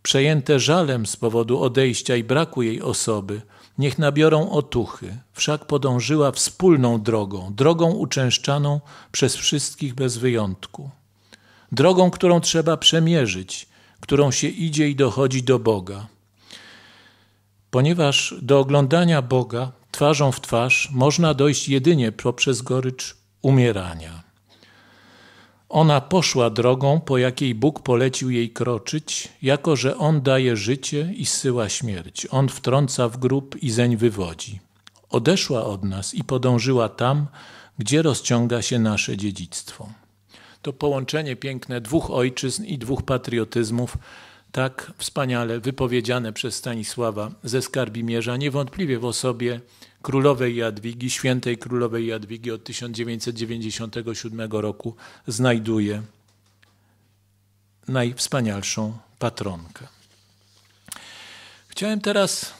przejęte żalem z powodu odejścia i braku jej osoby, niech nabiorą otuchy, wszak podążyła wspólną drogą, drogą uczęszczaną przez wszystkich bez wyjątku. Drogą, którą trzeba przemierzyć, którą się idzie i dochodzi do Boga. Ponieważ do oglądania Boga twarzą w twarz można dojść jedynie poprzez gorycz umierania. Ona poszła drogą, po jakiej Bóg polecił jej kroczyć, jako że On daje życie i zsyła śmierć. On wtrąca w grób i zeń wywodzi. Odeszła od nas i podążyła tam, gdzie rozciąga się nasze dziedzictwo. To połączenie piękne dwóch ojczyzn i dwóch patriotyzmów, tak wspaniale wypowiedziane przez Stanisława ze Skarbimierza, niewątpliwie w osobie królowej Jadwigi, świętej królowej Jadwigi od 1997 roku znajduje najwspanialszą patronkę. Chciałem teraz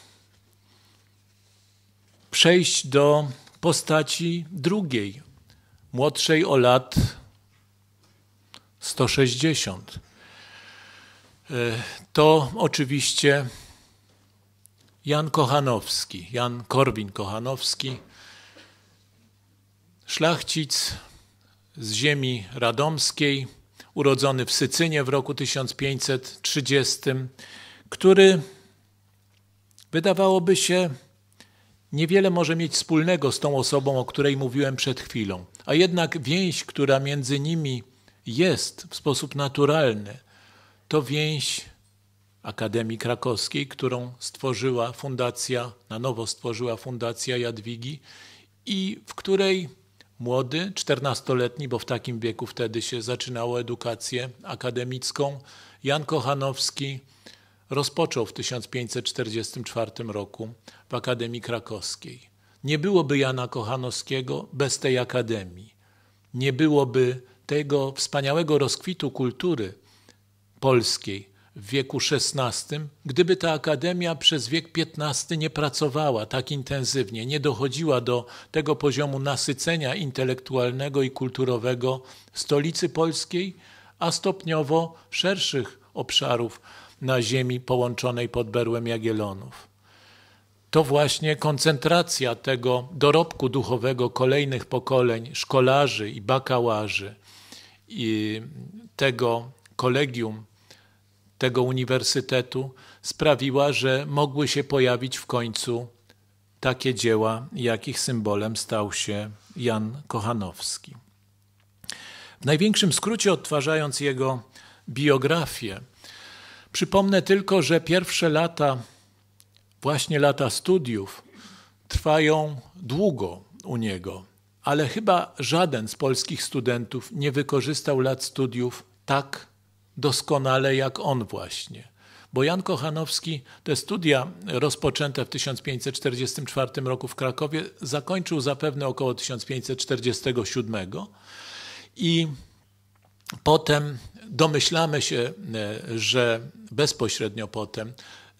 przejść do postaci drugiej, młodszej o lat 160. E, to oczywiście Jan Kochanowski, Jan korwin kochanowski szlachcic z ziemi radomskiej, urodzony w Sycynie w roku 1530, który wydawałoby się niewiele może mieć wspólnego z tą osobą, o której mówiłem przed chwilą, a jednak więź, która między nimi jest w sposób naturalny, to więź Akademii Krakowskiej, którą stworzyła fundacja, na nowo stworzyła fundacja Jadwigi i w której młody, 14-letni, bo w takim wieku wtedy się zaczynało edukację akademicką, Jan Kochanowski rozpoczął w 1544 roku w Akademii Krakowskiej. Nie byłoby Jana Kochanowskiego bez tej akademii. Nie byłoby tego wspaniałego rozkwitu kultury polskiej, w wieku XVI, gdyby ta akademia przez wiek XV nie pracowała tak intensywnie, nie dochodziła do tego poziomu nasycenia intelektualnego i kulturowego stolicy polskiej, a stopniowo szerszych obszarów na ziemi połączonej pod berłem Jagielonów. To właśnie koncentracja tego dorobku duchowego kolejnych pokoleń szkolarzy i bakałarzy i tego kolegium tego uniwersytetu sprawiła, że mogły się pojawić w końcu takie dzieła, jakich symbolem stał się Jan Kochanowski. W największym skrócie odtwarzając jego biografię, przypomnę tylko, że pierwsze lata, właśnie lata studiów, trwają długo u niego, ale chyba żaden z polskich studentów nie wykorzystał lat studiów tak doskonale jak on właśnie. Bo Jan Kochanowski te studia rozpoczęte w 1544 roku w Krakowie zakończył zapewne około 1547 i potem domyślamy się, e, że bezpośrednio potem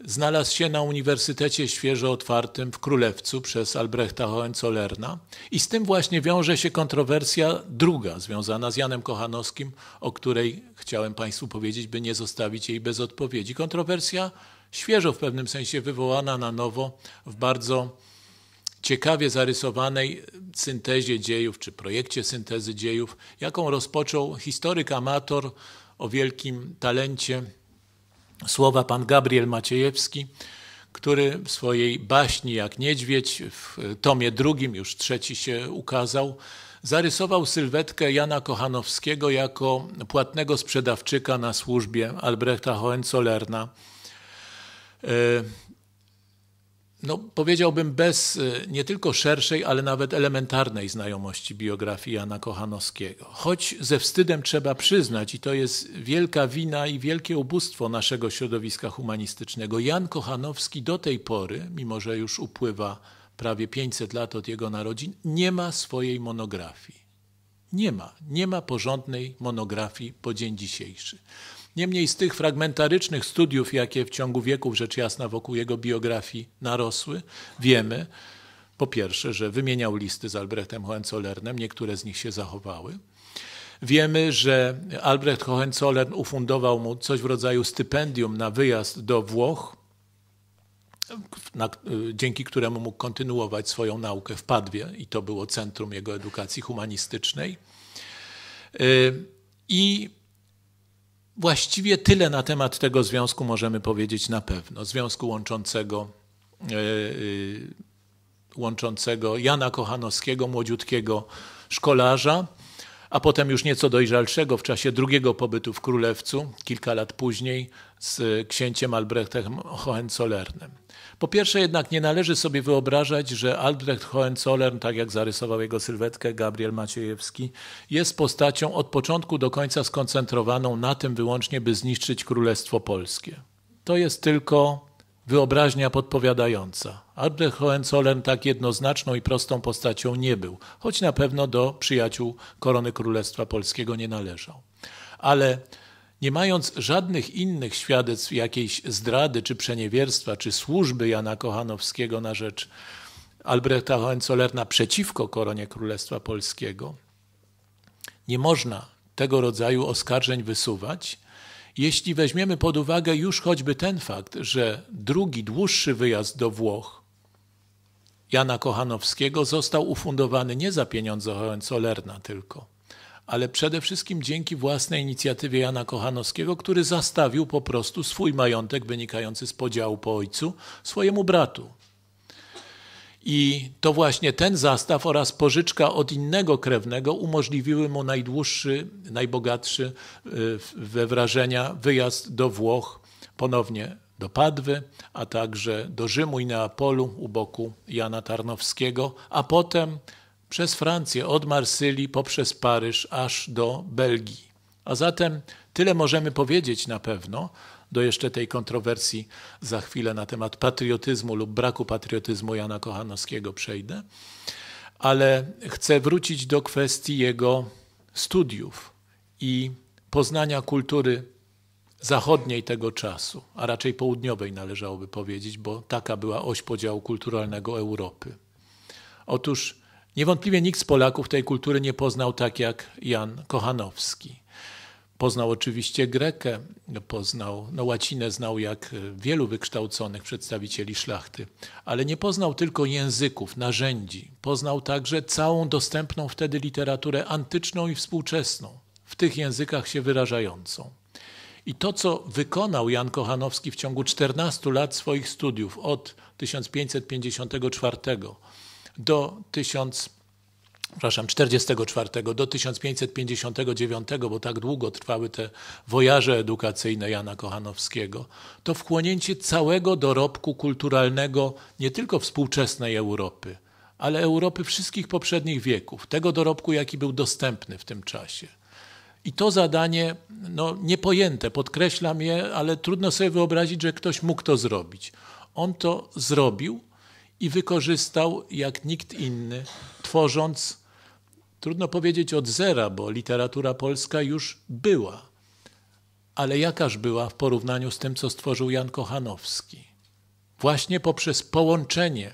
Znalazł się na Uniwersytecie Świeżo Otwartym w Królewcu przez Albrechta Hohenzollerna i z tym właśnie wiąże się kontrowersja druga związana z Janem Kochanowskim, o której chciałem Państwu powiedzieć, by nie zostawić jej bez odpowiedzi. Kontrowersja świeżo w pewnym sensie wywołana na nowo w bardzo ciekawie zarysowanej syntezie dziejów, czy projekcie syntezy dziejów, jaką rozpoczął historyk amator o wielkim talencie słowa pan Gabriel Maciejewski, który w swojej baśni Jak Niedźwiedź w tomie drugim, już trzeci się ukazał, zarysował sylwetkę Jana Kochanowskiego jako płatnego sprzedawczyka na służbie Albrechta Hohenzollerna. E, no, powiedziałbym bez y, nie tylko szerszej, ale nawet elementarnej znajomości biografii Jana Kochanowskiego. Choć ze wstydem trzeba przyznać, i to jest wielka wina i wielkie ubóstwo naszego środowiska humanistycznego, Jan Kochanowski do tej pory, mimo że już upływa prawie 500 lat od jego narodzin, nie ma swojej monografii. Nie ma. Nie ma porządnej monografii po dzień dzisiejszy. Niemniej z tych fragmentarycznych studiów, jakie w ciągu wieków rzecz jasna wokół jego biografii narosły, wiemy, po pierwsze, że wymieniał listy z Albrechtem Hohenzollernem, niektóre z nich się zachowały. Wiemy, że Albrecht Hohenzollern ufundował mu coś w rodzaju stypendium na wyjazd do Włoch, na, e, dzięki któremu mógł kontynuować swoją naukę w Padwie i to było centrum jego edukacji humanistycznej. E, I Właściwie tyle na temat tego związku możemy powiedzieć na pewno. Związku łączącego, e, e, łączącego Jana Kochanowskiego, młodziutkiego szkolarza, a potem już nieco dojrzalszego w czasie drugiego pobytu w Królewcu, kilka lat później, z e, księciem Albrechtem Hohenzollernem. Po pierwsze jednak nie należy sobie wyobrażać, że Albrecht Hohenzollern, tak jak zarysował jego sylwetkę Gabriel Maciejewski, jest postacią od początku do końca skoncentrowaną na tym wyłącznie, by zniszczyć Królestwo Polskie. To jest tylko wyobraźnia podpowiadająca. Albrecht Hohenzollern tak jednoznaczną i prostą postacią nie był, choć na pewno do przyjaciół korony Królestwa Polskiego nie należał. Ale nie mając żadnych innych świadectw jakiejś zdrady czy przeniewierstwa, czy służby Jana Kochanowskiego na rzecz Albrechta Hohenzollerna przeciwko koronie Królestwa Polskiego, nie można tego rodzaju oskarżeń wysuwać, jeśli weźmiemy pod uwagę już choćby ten fakt, że drugi, dłuższy wyjazd do Włoch Jana Kochanowskiego został ufundowany nie za pieniądze Hohenzollerna tylko, ale przede wszystkim dzięki własnej inicjatywie Jana Kochanowskiego, który zastawił po prostu swój majątek wynikający z podziału po ojcu swojemu bratu. I to właśnie ten zastaw oraz pożyczka od innego krewnego umożliwiły mu najdłuższy, najbogatszy y, we wrażenia wyjazd do Włoch, ponownie do Padwy, a także do Rzymu i Neapolu u boku Jana Tarnowskiego, a potem przez Francję od Marsylii poprzez Paryż aż do Belgii. A zatem tyle możemy powiedzieć na pewno, do jeszcze tej kontrowersji za chwilę na temat patriotyzmu lub braku patriotyzmu Jana Kochanowskiego przejdę, ale chcę wrócić do kwestii jego studiów i poznania kultury zachodniej tego czasu, a raczej południowej należałoby powiedzieć, bo taka była oś podziału kulturalnego Europy. Otóż niewątpliwie nikt z Polaków tej kultury nie poznał tak jak Jan Kochanowski. Poznał oczywiście Grekę, poznał, no łacinę znał jak e, wielu wykształconych przedstawicieli szlachty, ale nie poznał tylko języków, narzędzi, poznał także całą dostępną wtedy literaturę antyczną i współczesną, w tych językach się wyrażającą. I to, co wykonał Jan Kochanowski w ciągu 14 lat swoich studiów od 1554 do 1500 przepraszam, 44 do 1559, bo tak długo trwały te wojaże edukacyjne Jana Kochanowskiego, to wchłonięcie całego dorobku kulturalnego nie tylko współczesnej Europy, ale Europy wszystkich poprzednich wieków, tego dorobku, jaki był dostępny w tym czasie. I to zadanie, no niepojęte, podkreślam je, ale trudno sobie wyobrazić, że ktoś mógł to zrobić. On to zrobił i wykorzystał jak nikt inny, tworząc, trudno powiedzieć od zera, bo literatura polska już była. Ale jakaż była w porównaniu z tym, co stworzył Jan Kochanowski? Właśnie poprzez połączenie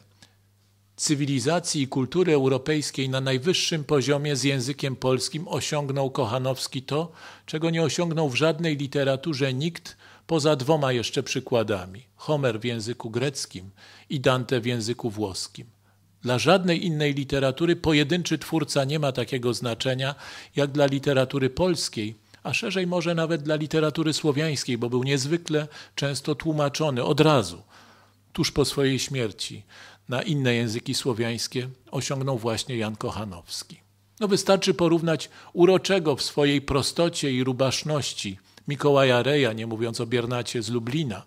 cywilizacji i kultury europejskiej na najwyższym poziomie z językiem polskim osiągnął Kochanowski to, czego nie osiągnął w żadnej literaturze nikt, poza dwoma jeszcze przykładami: Homer w języku greckim i Dante w języku włoskim. Dla żadnej innej literatury pojedynczy twórca nie ma takiego znaczenia jak dla literatury polskiej, a szerzej może nawet dla literatury słowiańskiej, bo był niezwykle często tłumaczony od razu, tuż po swojej śmierci, na inne języki słowiańskie osiągnął właśnie Jan Kochanowski. No wystarczy porównać uroczego w swojej prostocie i rubaszności Mikołaja Reja, nie mówiąc o Biernacie z Lublina,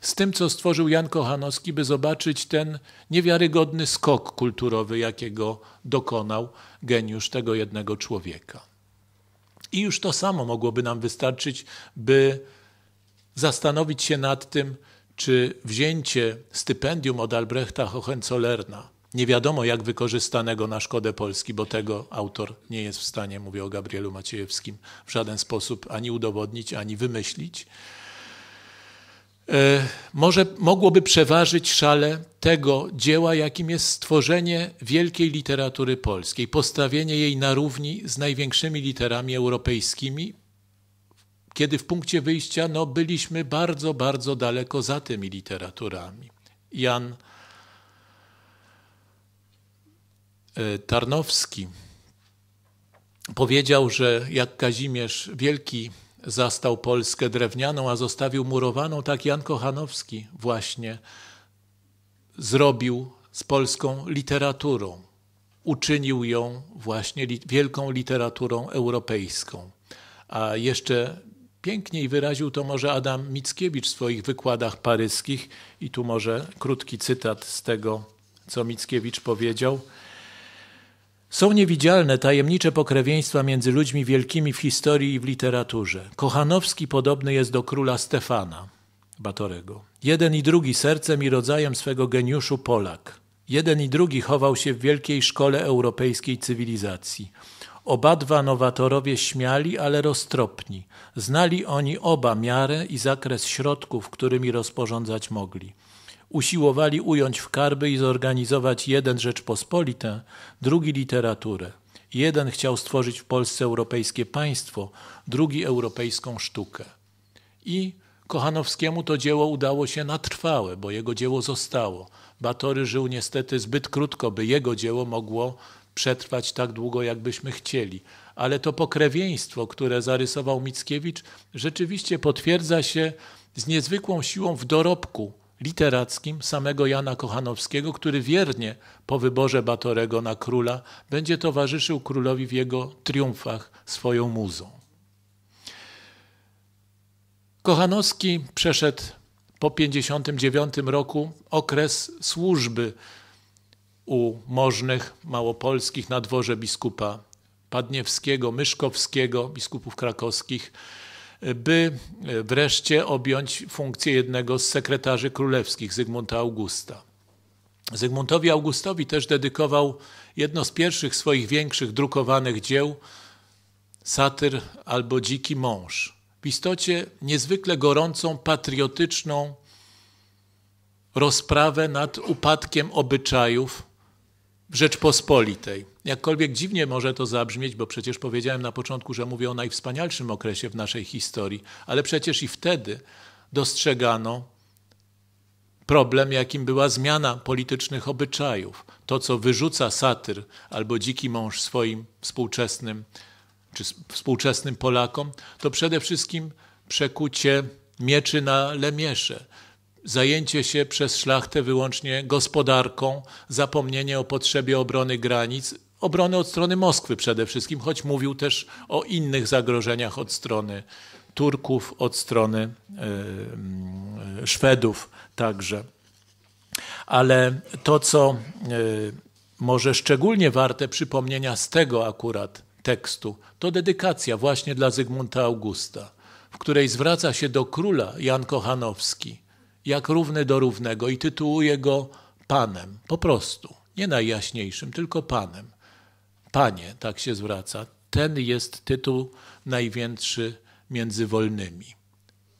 z tym, co stworzył Jan Kochanowski, by zobaczyć ten niewiarygodny skok kulturowy, jakiego dokonał geniusz tego jednego człowieka. I już to samo mogłoby nam wystarczyć, by zastanowić się nad tym, czy wzięcie stypendium od Albrechta Hohenzollerna nie wiadomo jak wykorzystanego na szkodę Polski, bo tego autor nie jest w stanie, mówię o Gabrielu Maciejewskim, w żaden sposób ani udowodnić, ani wymyślić. E, może mogłoby przeważyć szale tego dzieła, jakim jest stworzenie wielkiej literatury polskiej, postawienie jej na równi z największymi literami europejskimi, kiedy w punkcie wyjścia no, byliśmy bardzo, bardzo daleko za tymi literaturami. Jan E, Tarnowski powiedział, że jak Kazimierz Wielki zastał Polskę drewnianą, a zostawił murowaną, tak Jan Kochanowski właśnie zrobił z polską literaturą. Uczynił ją właśnie wielką literaturą europejską. A jeszcze piękniej wyraził to może Adam Mickiewicz w swoich wykładach paryskich. I tu może krótki cytat z tego, co Mickiewicz powiedział. Są niewidzialne tajemnicze pokrewieństwa między ludźmi wielkimi w historii i w literaturze. Kochanowski podobny jest do króla Stefana Batorego. Jeden i drugi sercem i rodzajem swego geniuszu Polak. Jeden i drugi chował się w wielkiej szkole europejskiej cywilizacji. Obadwa nowatorowie śmiali, ale roztropni. Znali oni oba miarę i zakres środków, którymi rozporządzać mogli usiłowali ująć w karby i zorganizować jeden Rzeczpospolitę, drugi literaturę. Jeden chciał stworzyć w Polsce europejskie państwo, drugi europejską sztukę. I Kochanowskiemu to dzieło udało się na trwałe, bo jego dzieło zostało. Batory żył niestety zbyt krótko, by jego dzieło mogło przetrwać tak długo, jakbyśmy chcieli. Ale to pokrewieństwo, które zarysował Mickiewicz, rzeczywiście potwierdza się z niezwykłą siłą w dorobku literackim samego Jana Kochanowskiego, który wiernie po wyborze Batorego na króla będzie towarzyszył królowi w jego triumfach swoją muzą. Kochanowski przeszedł po 1959 roku okres służby u możnych małopolskich na dworze biskupa Padniewskiego, Myszkowskiego, biskupów krakowskich by e, wreszcie objąć funkcję jednego z sekretarzy królewskich Zygmunta Augusta. Zygmuntowi Augustowi też dedykował jedno z pierwszych swoich większych drukowanych dzieł Satyr albo Dziki Mąż. W istocie niezwykle gorącą, patriotyczną rozprawę nad upadkiem obyczajów Rzeczpospolitej. Jakkolwiek dziwnie może to zabrzmieć, bo przecież powiedziałem na początku, że mówię o najwspanialszym okresie w naszej historii, ale przecież i wtedy dostrzegano problem, jakim była zmiana politycznych obyczajów. To, co wyrzuca satyr albo dziki mąż swoim współczesnym czy współczesnym Polakom, to przede wszystkim przekucie mieczy na lemiesze, zajęcie się przez szlachtę wyłącznie gospodarką, zapomnienie o potrzebie obrony granic, obrony od strony Moskwy przede wszystkim, choć mówił też o innych zagrożeniach od strony Turków, od strony Szwedów także. Ale to, co e, może szczególnie warte przypomnienia z tego akurat tekstu, to dedykacja właśnie dla Zygmunta Augusta, w której zwraca się do króla Jan Kochanowski – jak równy do równego i tytułuje go Panem, po prostu, nie najjaśniejszym, tylko Panem. Panie, tak się zwraca. Ten jest tytuł największy między wolnymi.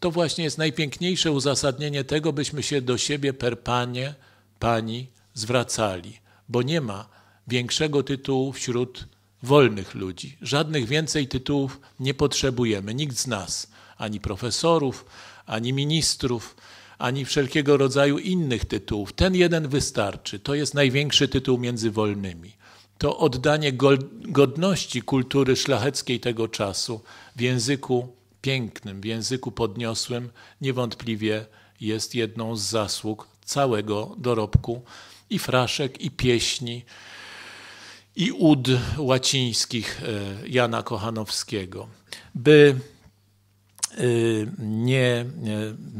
To właśnie jest najpiękniejsze uzasadnienie tego, byśmy się do siebie per Panie, Pani zwracali, bo nie ma większego tytułu wśród wolnych ludzi. Żadnych więcej tytułów nie potrzebujemy, nikt z nas, ani profesorów, ani ministrów, ani wszelkiego rodzaju innych tytułów. Ten jeden wystarczy. To jest największy tytuł między wolnymi. To oddanie godności kultury szlacheckiej tego czasu w języku pięknym, w języku podniosłym, niewątpliwie jest jedną z zasług całego dorobku i fraszek, i pieśni, i ud łacińskich e, Jana Kochanowskiego. By nie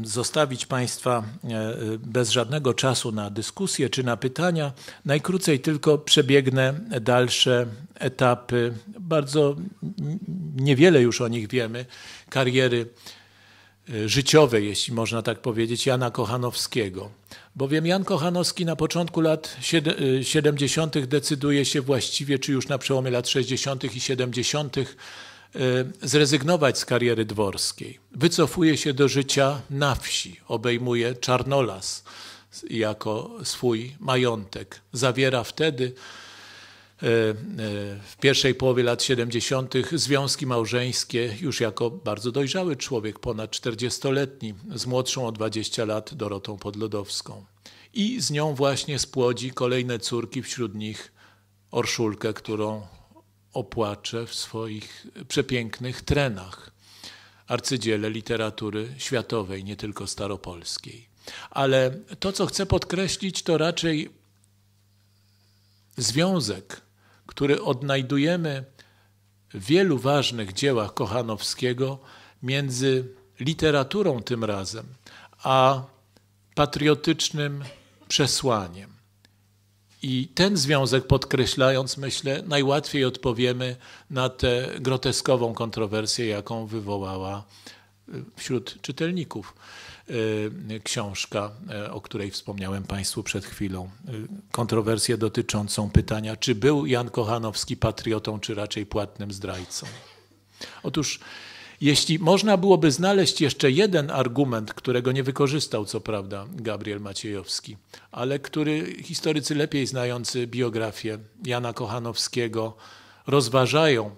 zostawić Państwa e, bez żadnego czasu na dyskusję czy na pytania. Najkrócej tylko przebiegnę dalsze etapy, bardzo niewiele już o nich wiemy, kariery e, życiowej, jeśli można tak powiedzieć, Jana Kochanowskiego. Bowiem Jan Kochanowski na początku lat 70. E, decyduje się właściwie, czy już na przełomie lat 60. i 70 Y, zrezygnować z kariery dworskiej. Wycofuje się do życia na wsi, obejmuje Czarnolas jako swój majątek. Zawiera wtedy y, y, w pierwszej połowie lat 70. związki małżeńskie już jako bardzo dojrzały człowiek, ponad 40-letni, z młodszą o 20 lat Dorotą Podlodowską. I z nią właśnie spłodzi kolejne córki, wśród nich Orszulkę, którą opłacze w swoich przepięknych trenach arcydziele literatury światowej, nie tylko staropolskiej. Ale to, co chcę podkreślić, to raczej związek, który odnajdujemy w wielu ważnych dziełach Kochanowskiego między literaturą tym razem, a patriotycznym przesłaniem. I ten związek podkreślając, myślę, najłatwiej odpowiemy na tę groteskową kontrowersję, jaką wywołała y, wśród czytelników y, książka, y, o której wspomniałem Państwu przed chwilą. Kontrowersję dotyczącą pytania, czy był Jan Kochanowski patriotą, czy raczej płatnym zdrajcą. Otóż jeśli można byłoby znaleźć jeszcze jeden argument, którego nie wykorzystał, co prawda, Gabriel Maciejowski, ale który historycy lepiej znający biografię Jana Kochanowskiego rozważają,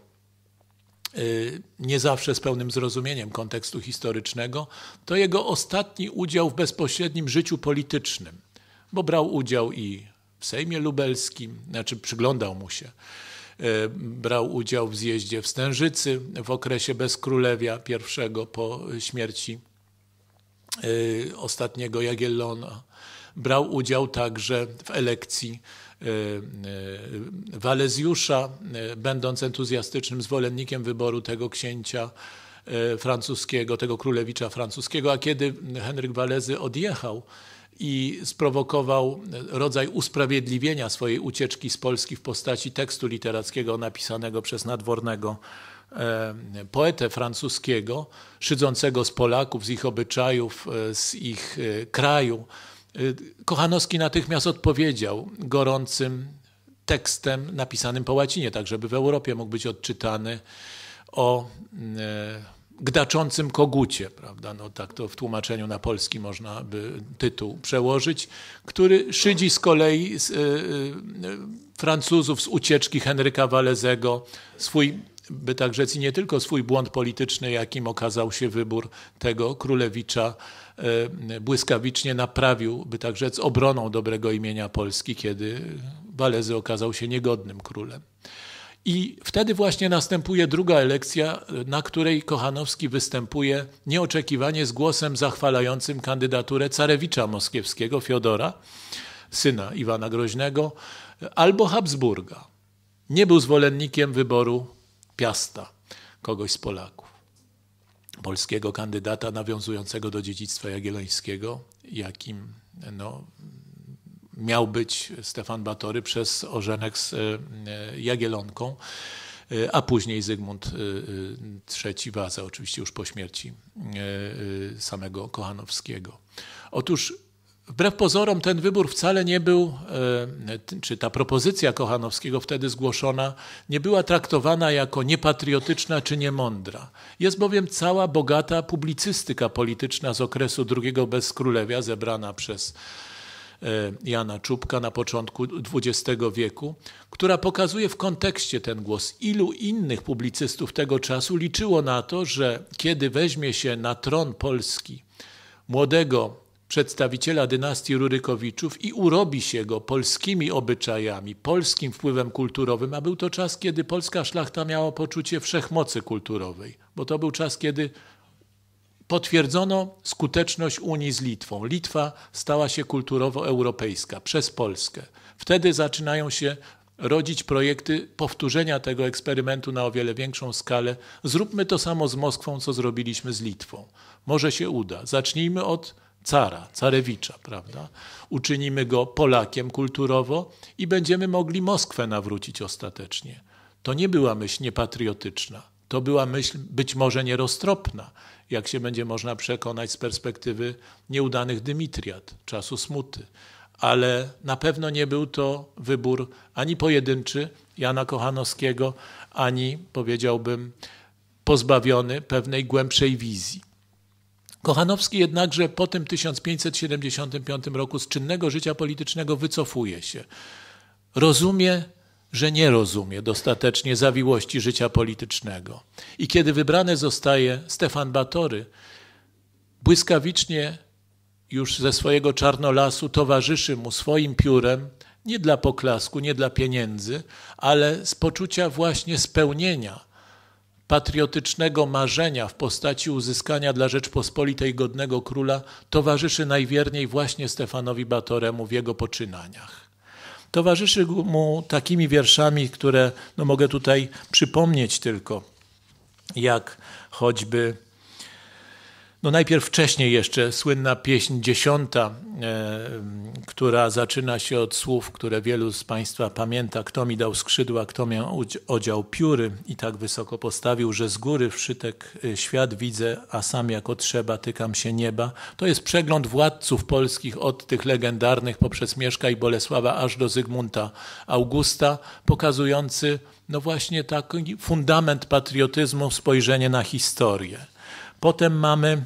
y, nie zawsze z pełnym zrozumieniem kontekstu historycznego, to jego ostatni udział w bezpośrednim życiu politycznym, bo brał udział i w Sejmie Lubelskim, znaczy przyglądał mu się E, brał udział w zjeździe w Stężycy w okresie bezkrólewia pierwszego po śmierci e, ostatniego Jagiellona. Brał udział także w elekcji e, Walezjusza, będąc entuzjastycznym zwolennikiem wyboru tego księcia francuskiego, tego królewicza francuskiego, a kiedy Henryk Walezy odjechał i sprowokował rodzaj usprawiedliwienia swojej ucieczki z Polski w postaci tekstu literackiego napisanego przez nadwornego e, poetę francuskiego, szydzącego z Polaków, z ich obyczajów, e, z ich e, kraju. Kochanowski natychmiast odpowiedział gorącym tekstem napisanym po łacinie, tak żeby w Europie mógł być odczytany o gdaczącym kogucie, prawda? No, tak to w tłumaczeniu na polski można by tytuł przełożyć, który szydzi z kolei z, y, y, Francuzów z ucieczki Henryka Walezego, swój, by tak rzec, nie tylko swój błąd polityczny, jakim okazał się wybór tego królewicza, y, błyskawicznie naprawił, by tak rzec, obroną dobrego imienia Polski, kiedy Walezy okazał się niegodnym królem. I wtedy właśnie następuje druga elekcja, na której Kochanowski występuje nieoczekiwanie z głosem zachwalającym kandydaturę carewicza moskiewskiego Fiodora, syna Iwana Groźnego, albo Habsburga. Nie był zwolennikiem wyboru Piasta, kogoś z Polaków, polskiego kandydata nawiązującego do dziedzictwa jagiellońskiego, jakim no, miał być Stefan Batory przez Orzenek z e, e, Jagielonką, e, a później Zygmunt III Waza, oczywiście już po śmierci samego Kochanowskiego. Otóż Wbrew pozorom ten wybór wcale nie był, czy ta propozycja Kochanowskiego wtedy zgłoszona, nie była traktowana jako niepatriotyczna czy niemądra. Jest bowiem cała bogata publicystyka polityczna z okresu drugiego bezkrólewia zebrana przez E, Jana Czubka na początku XX wieku, która pokazuje w kontekście ten głos, ilu innych publicystów tego czasu liczyło na to, że kiedy weźmie się na tron Polski młodego przedstawiciela dynastii Rurykowiczów i urobi się go polskimi obyczajami, polskim wpływem kulturowym, a był to czas, kiedy polska szlachta miała poczucie wszechmocy kulturowej, bo to był czas, kiedy Potwierdzono skuteczność Unii z Litwą. Litwa stała się kulturowo europejska przez Polskę. Wtedy zaczynają się rodzić projekty powtórzenia tego eksperymentu na o wiele większą skalę. Zróbmy to samo z Moskwą, co zrobiliśmy z Litwą. Może się uda. Zacznijmy od cara, carewicza, prawda? Uczynimy go Polakiem kulturowo i będziemy mogli Moskwę nawrócić ostatecznie. To nie była myśl niepatriotyczna. To była myśl być może nieroztropna jak się będzie można przekonać z perspektywy nieudanych Dymitriad, czasu smuty. Ale na pewno nie był to wybór ani pojedynczy Jana Kochanowskiego, ani powiedziałbym pozbawiony pewnej głębszej wizji. Kochanowski jednakże po tym 1575 roku z czynnego życia politycznego wycofuje się. Rozumie że nie rozumie dostatecznie zawiłości życia politycznego. I kiedy wybrany zostaje Stefan Batory, błyskawicznie już ze swojego czarnolasu towarzyszy mu swoim piórem, nie dla poklasku, nie dla pieniędzy, ale z poczucia właśnie spełnienia patriotycznego marzenia w postaci uzyskania dla Rzeczpospolitej godnego króla towarzyszy najwierniej właśnie Stefanowi Batoremu w jego poczynaniach. Towarzyszy mu takimi wierszami, które no mogę tutaj przypomnieć tylko, jak choćby no najpierw wcześniej jeszcze słynna pieśń dziesiąta, e, która zaczyna się od słów, które wielu z Państwa pamięta. Kto mi dał skrzydła, kto mię odział pióry i tak wysoko postawił, że z góry wszytek e, świat widzę, a sam jako trzeba tykam się nieba. To jest przegląd władców polskich od tych legendarnych poprzez Mieszka i Bolesława aż do Zygmunta Augusta, pokazujący no właśnie taki fundament patriotyzmu, spojrzenie na historię. Potem mamy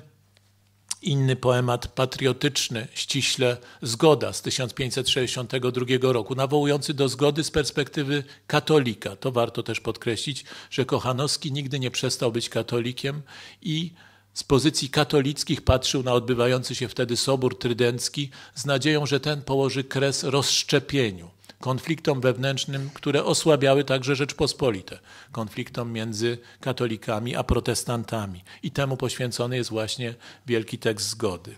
inny poemat patriotyczny, ściśle Zgoda z 1562 roku, nawołujący do zgody z perspektywy katolika. To warto też podkreślić, że Kochanowski nigdy nie przestał być katolikiem i z pozycji katolickich patrzył na odbywający się wtedy Sobór Trydencki z nadzieją, że ten położy kres rozszczepieniu konfliktom wewnętrznym, które osłabiały także Rzeczpospolite, konfliktom między katolikami a protestantami. I temu poświęcony jest właśnie wielki tekst zgody.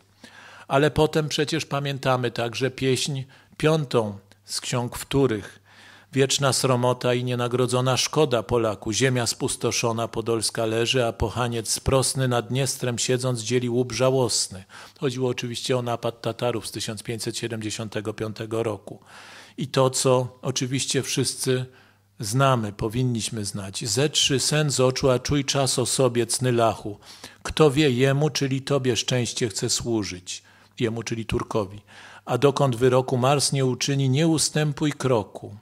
Ale potem przecież pamiętamy także pieśń piątą z ksiąg wtórych, Wieczna sromota i nienagrodzona szkoda Polaku, ziemia spustoszona, Podolska leży, a pochaniec sprosny nad Dniestrem siedząc dzieli łup żałosny. Chodziło oczywiście o napad Tatarów z 1575 roku i to, co oczywiście wszyscy znamy, powinniśmy znać. Zetrzy sen z oczu, a czuj czas o sobie cny lachu. Kto wie jemu, czyli tobie szczęście chce służyć, jemu, czyli Turkowi. A dokąd wyroku Mars nie uczyni, nie ustępuj kroku.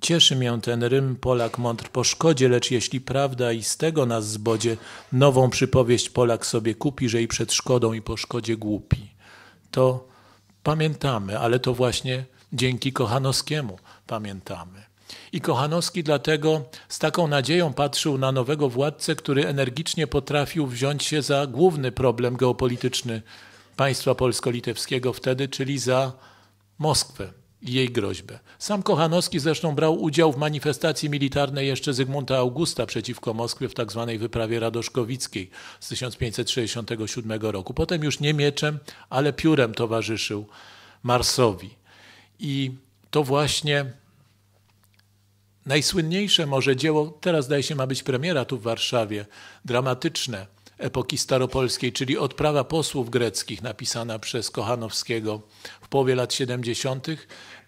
Cieszy mię ten rym, Polak mądr po szkodzie, lecz jeśli prawda i z tego nas zbodzie, nową przypowieść Polak sobie kupi, że i przed szkodą i po szkodzie głupi. To pamiętamy, ale to właśnie Dzięki Kochanowskiemu pamiętamy. I Kochanowski dlatego z taką nadzieją patrzył na nowego władcę, który energicznie potrafił wziąć się za główny problem geopolityczny państwa polsko-litewskiego wtedy, czyli za Moskwę i jej groźbę. Sam Kochanowski zresztą brał udział w manifestacji militarnej jeszcze Zygmunta Augusta przeciwko Moskwie w tzw. Tak wyprawie radoszkowickiej z 1567 roku. Potem już nie mieczem, ale piórem towarzyszył Marsowi. I to właśnie najsłynniejsze może dzieło, teraz zdaje się ma być premiera tu w Warszawie, dramatyczne epoki staropolskiej, czyli odprawa posłów greckich napisana przez Kochanowskiego w połowie lat 70.,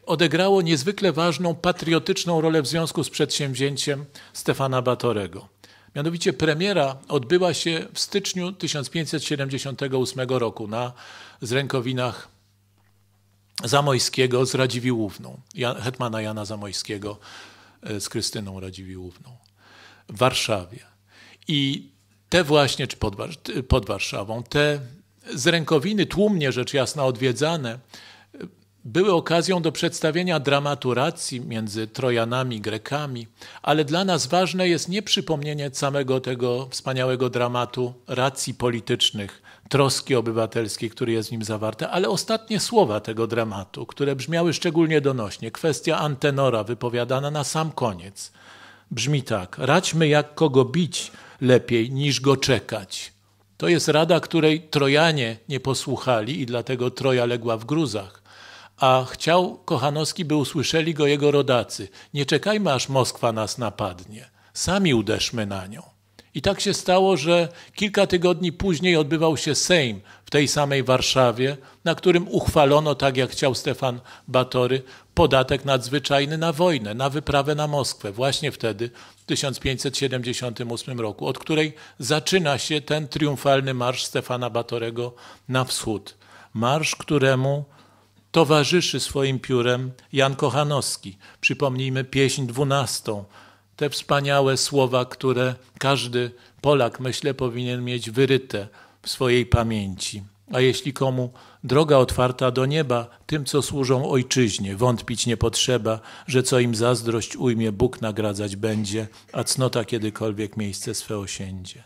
odegrało niezwykle ważną patriotyczną rolę w związku z przedsięwzięciem Stefana Batorego. Mianowicie premiera odbyła się w styczniu 1578 roku na zrękowinach. Zamojskiego z Radziwiłłówną, hetmana Jana Zamojskiego e, z Krystyną Radziwiłłówną w Warszawie. I te właśnie, czy pod, pod Warszawą, te z rękowiny tłumnie rzecz jasna odwiedzane, e, były okazją do przedstawienia dramatu racji między Trojanami, Grekami, ale dla nas ważne jest nie przypomnienie samego tego wspaniałego dramatu racji politycznych troski obywatelskiej, które jest w nim zawarte, ale ostatnie słowa tego dramatu, które brzmiały szczególnie donośnie, kwestia antenora wypowiadana na sam koniec, brzmi tak: radźmy jak kogo bić lepiej niż go czekać. To jest rada, której Trojanie nie posłuchali i dlatego Troja legła w gruzach. A chciał Kochanowski, by usłyszeli go jego rodacy. Nie czekajmy, aż Moskwa nas napadnie. Sami uderzmy na nią. I tak się stało, że kilka tygodni później odbywał się Sejm w tej samej Warszawie, na którym uchwalono, tak jak chciał Stefan Batory, podatek nadzwyczajny na wojnę, na wyprawę na Moskwę, właśnie wtedy, w 1578 roku, od której zaczyna się ten triumfalny marsz Stefana Batorego na wschód. Marsz, któremu towarzyszy swoim piórem Jan Kochanowski. Przypomnijmy pieśń dwunastą te wspaniałe słowa, które każdy Polak, myślę, powinien mieć wyryte w swojej pamięci. A jeśli komu droga otwarta do nieba, tym, co służą ojczyźnie, wątpić nie potrzeba, że co im zazdrość ujmie, Bóg nagradzać będzie, a cnota kiedykolwiek miejsce swe osiędzie.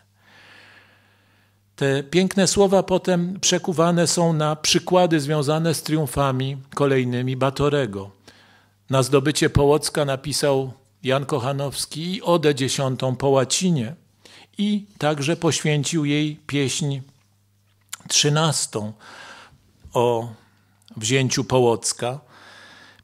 Te piękne słowa potem przekuwane są na przykłady związane z triumfami kolejnymi Batorego. Na zdobycie Połocka napisał Jan Kochanowski i Odę dziesiątą po łacinie i także poświęcił jej pieśń trzynastą o wzięciu Połocka.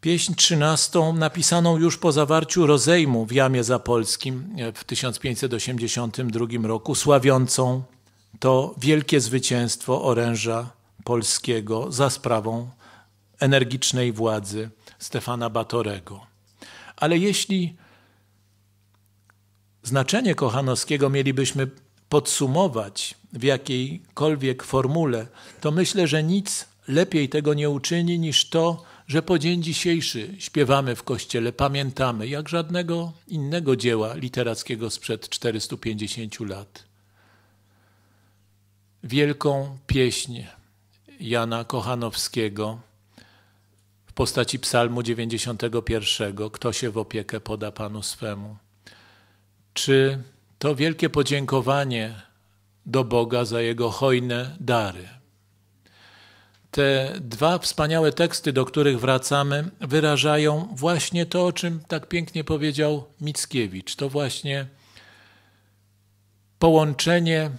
Pieśń trzynastą napisaną już po zawarciu rozejmu w Jamie Zapolskim w 1582 roku, sławiącą to wielkie zwycięstwo oręża polskiego za sprawą energicznej władzy Stefana Batorego. Ale jeśli znaczenie Kochanowskiego mielibyśmy podsumować w jakiejkolwiek formule, to myślę, że nic lepiej tego nie uczyni niż to, że po dzień dzisiejszy śpiewamy w kościele, pamiętamy, jak żadnego innego dzieła literackiego sprzed 450 lat. Wielką pieśń Jana Kochanowskiego postaci Psalmu 91: Kto się w opiekę poda Panu swemu? Czy to wielkie podziękowanie do Boga za Jego hojne dary? Te dwa wspaniałe teksty, do których wracamy, wyrażają właśnie to, o czym tak pięknie powiedział Mickiewicz. To właśnie połączenie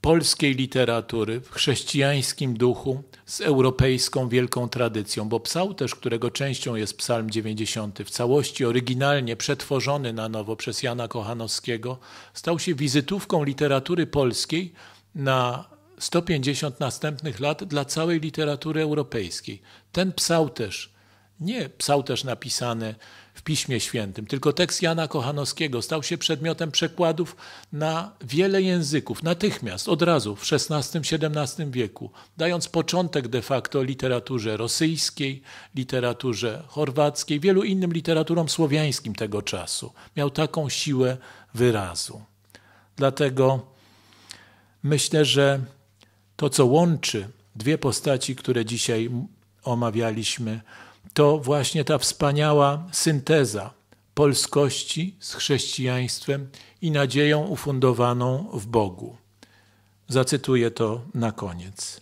polskiej literatury w chrześcijańskim duchu z europejską wielką tradycją, bo też, którego częścią jest Psalm 90, w całości oryginalnie przetworzony na nowo przez Jana Kochanowskiego, stał się wizytówką literatury polskiej na 150 następnych lat dla całej literatury europejskiej. Ten psał też, nie psał też napisany w Piśmie Świętym, tylko tekst Jana Kochanowskiego stał się przedmiotem przekładów na wiele języków, natychmiast, od razu w XVI-XVII wieku, dając początek de facto literaturze rosyjskiej, literaturze chorwackiej, wielu innym literaturom słowiańskim tego czasu. Miał taką siłę wyrazu. Dlatego myślę, że to, co łączy dwie postaci, które dzisiaj omawialiśmy, to właśnie ta wspaniała synteza polskości z chrześcijaństwem i nadzieją ufundowaną w Bogu. Zacytuję to na koniec.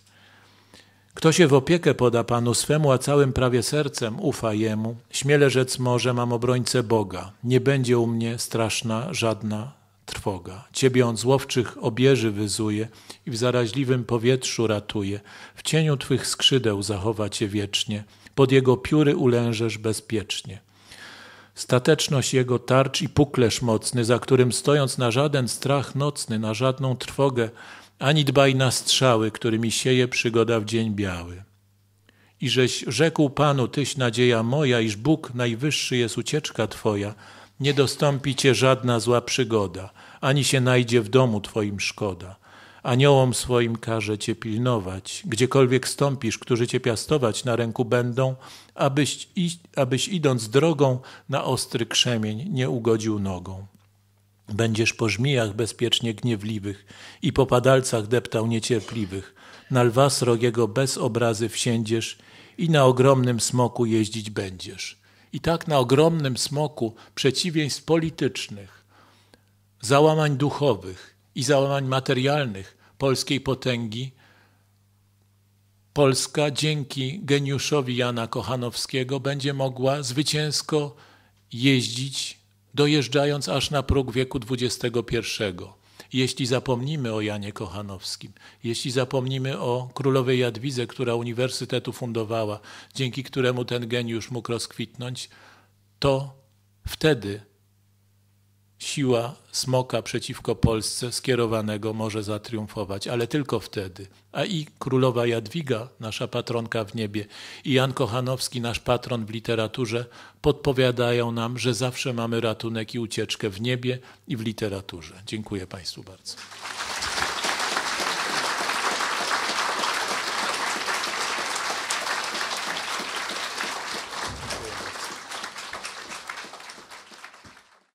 Kto się w opiekę poda Panu swemu, a całym prawie sercem ufa Jemu, śmiele rzec może, mam obrońcę Boga, nie będzie u mnie straszna żadna trwoga. Ciebie on złowczych obieży wyzuje i w zaraźliwym powietrzu ratuje. W cieniu Twych skrzydeł zachowa Cię wiecznie – pod jego pióry ulężesz bezpiecznie. Stateczność jego tarcz i puklerz mocny, za którym stojąc na żaden strach nocny, na żadną trwogę, ani dbaj na strzały, którymi sieje przygoda w dzień biały. I żeś rzekł Panu, Tyś nadzieja moja, iż Bóg najwyższy jest ucieczka Twoja, nie dostąpi Cię żadna zła przygoda, ani się najdzie w domu Twoim szkoda. Aniołom swoim każe Cię pilnować. Gdziekolwiek stąpisz, którzy Cię piastować na ręku będą, abyś, abyś idąc drogą na ostry krzemień nie ugodził nogą. Będziesz po żmijach bezpiecznie gniewliwych i po padalcach deptał niecierpliwych. Na lwa srogiego bez obrazy wsiędziesz i na ogromnym smoku jeździć będziesz. I tak na ogromnym smoku przeciwieństw politycznych, załamań duchowych, i załamań materialnych polskiej potęgi, Polska dzięki geniuszowi Jana Kochanowskiego będzie mogła zwycięsko jeździć, dojeżdżając aż na próg wieku XXI. Jeśli zapomnimy o Janie Kochanowskim, jeśli zapomnimy o królowej Jadwidze, która uniwersytetu fundowała, dzięki któremu ten geniusz mógł rozkwitnąć, to wtedy siła smoka przeciwko Polsce skierowanego może zatriumfować, ale tylko wtedy. A i królowa Jadwiga, nasza patronka w niebie, i Jan Kochanowski, nasz patron w literaturze, podpowiadają nam, że zawsze mamy ratunek i ucieczkę w niebie i w literaturze. Dziękuję Państwu bardzo.